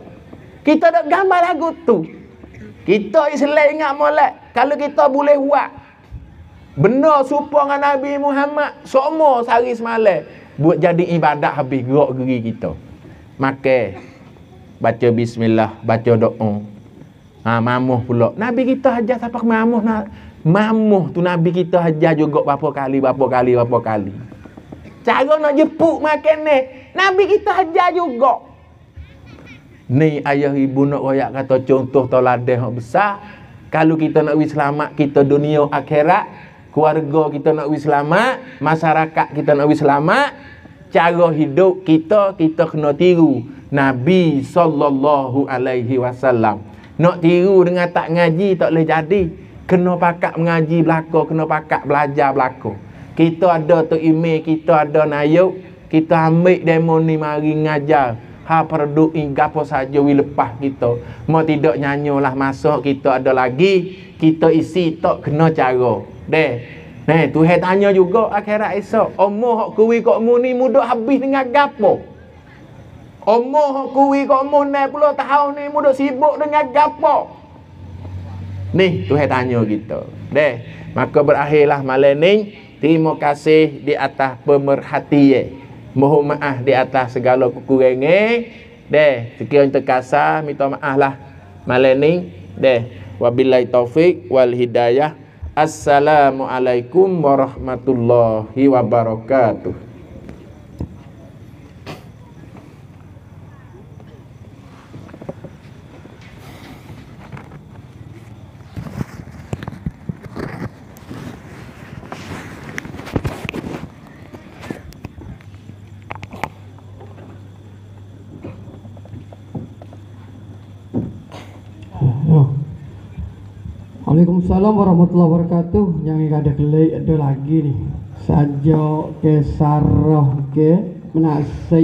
Kita dah gambar lagu tu. Kita Islam ingat molek. Kalau kita boleh buat. Benda supo dengan Nabi Muhammad. Semua sehari semalam. Buat jadi ibadat habis gerak geri kita. Maka. Baca bismillah. Baca doa. Ha, mamuh pula. Nabi kita hajar siapa mamuh nak. Mamuh tu Nabi kita hajar juga berapa kali, berapa kali, berapa kali. Berapa kali. Cara nak jepuk makan ni. Nabi kita ajar juga. Ni ayah ibu nak royak kata contoh toladan yang besar. Kalau kita nak wis selamat kita dunia akhirat, keluarga kita nak wis selamat, masyarakat kita nak wis selamat, cara hidup kita kita kena tiru Nabi sallallahu alaihi wasallam. Nak tiru dengan tak ngaji tak boleh jadi. Kena pakak mengaji belako, kena pakak belajar belako. Kita ada tu ime, kita ada nayuk Kita ambil demo ni mari ngajar Ha produk ni gapo saja wi lepas kita Mau tidak nyanyi lah masuk kita ada lagi Kita isi tak kena cara Deh nih tu hai tanya juga akhirat esok. Omo hok kuwi kok mu ni mudok habis dengan gapo? Omo hok kuwi kok mu ne pulo tahun ni mudok sibuk dengan gapo? Nih, tu hai tanya kita. Deh, maka berakhirlah malam ni. Terima kasih di atas pemerhati ye. Mohon maaf di atas segala kekurangan. Deh, sekian terkasar, minta maaf lah. Malam ni, deh. Wabillahi taufiq wal hidayah. Assalamualaikum warahmatullahi wabarakatuh. Assalamualaikum warahmatullahi wabarakatuh. Yang ingin ada kelai ada lagi nih. Sajo ke saroh ke menasai.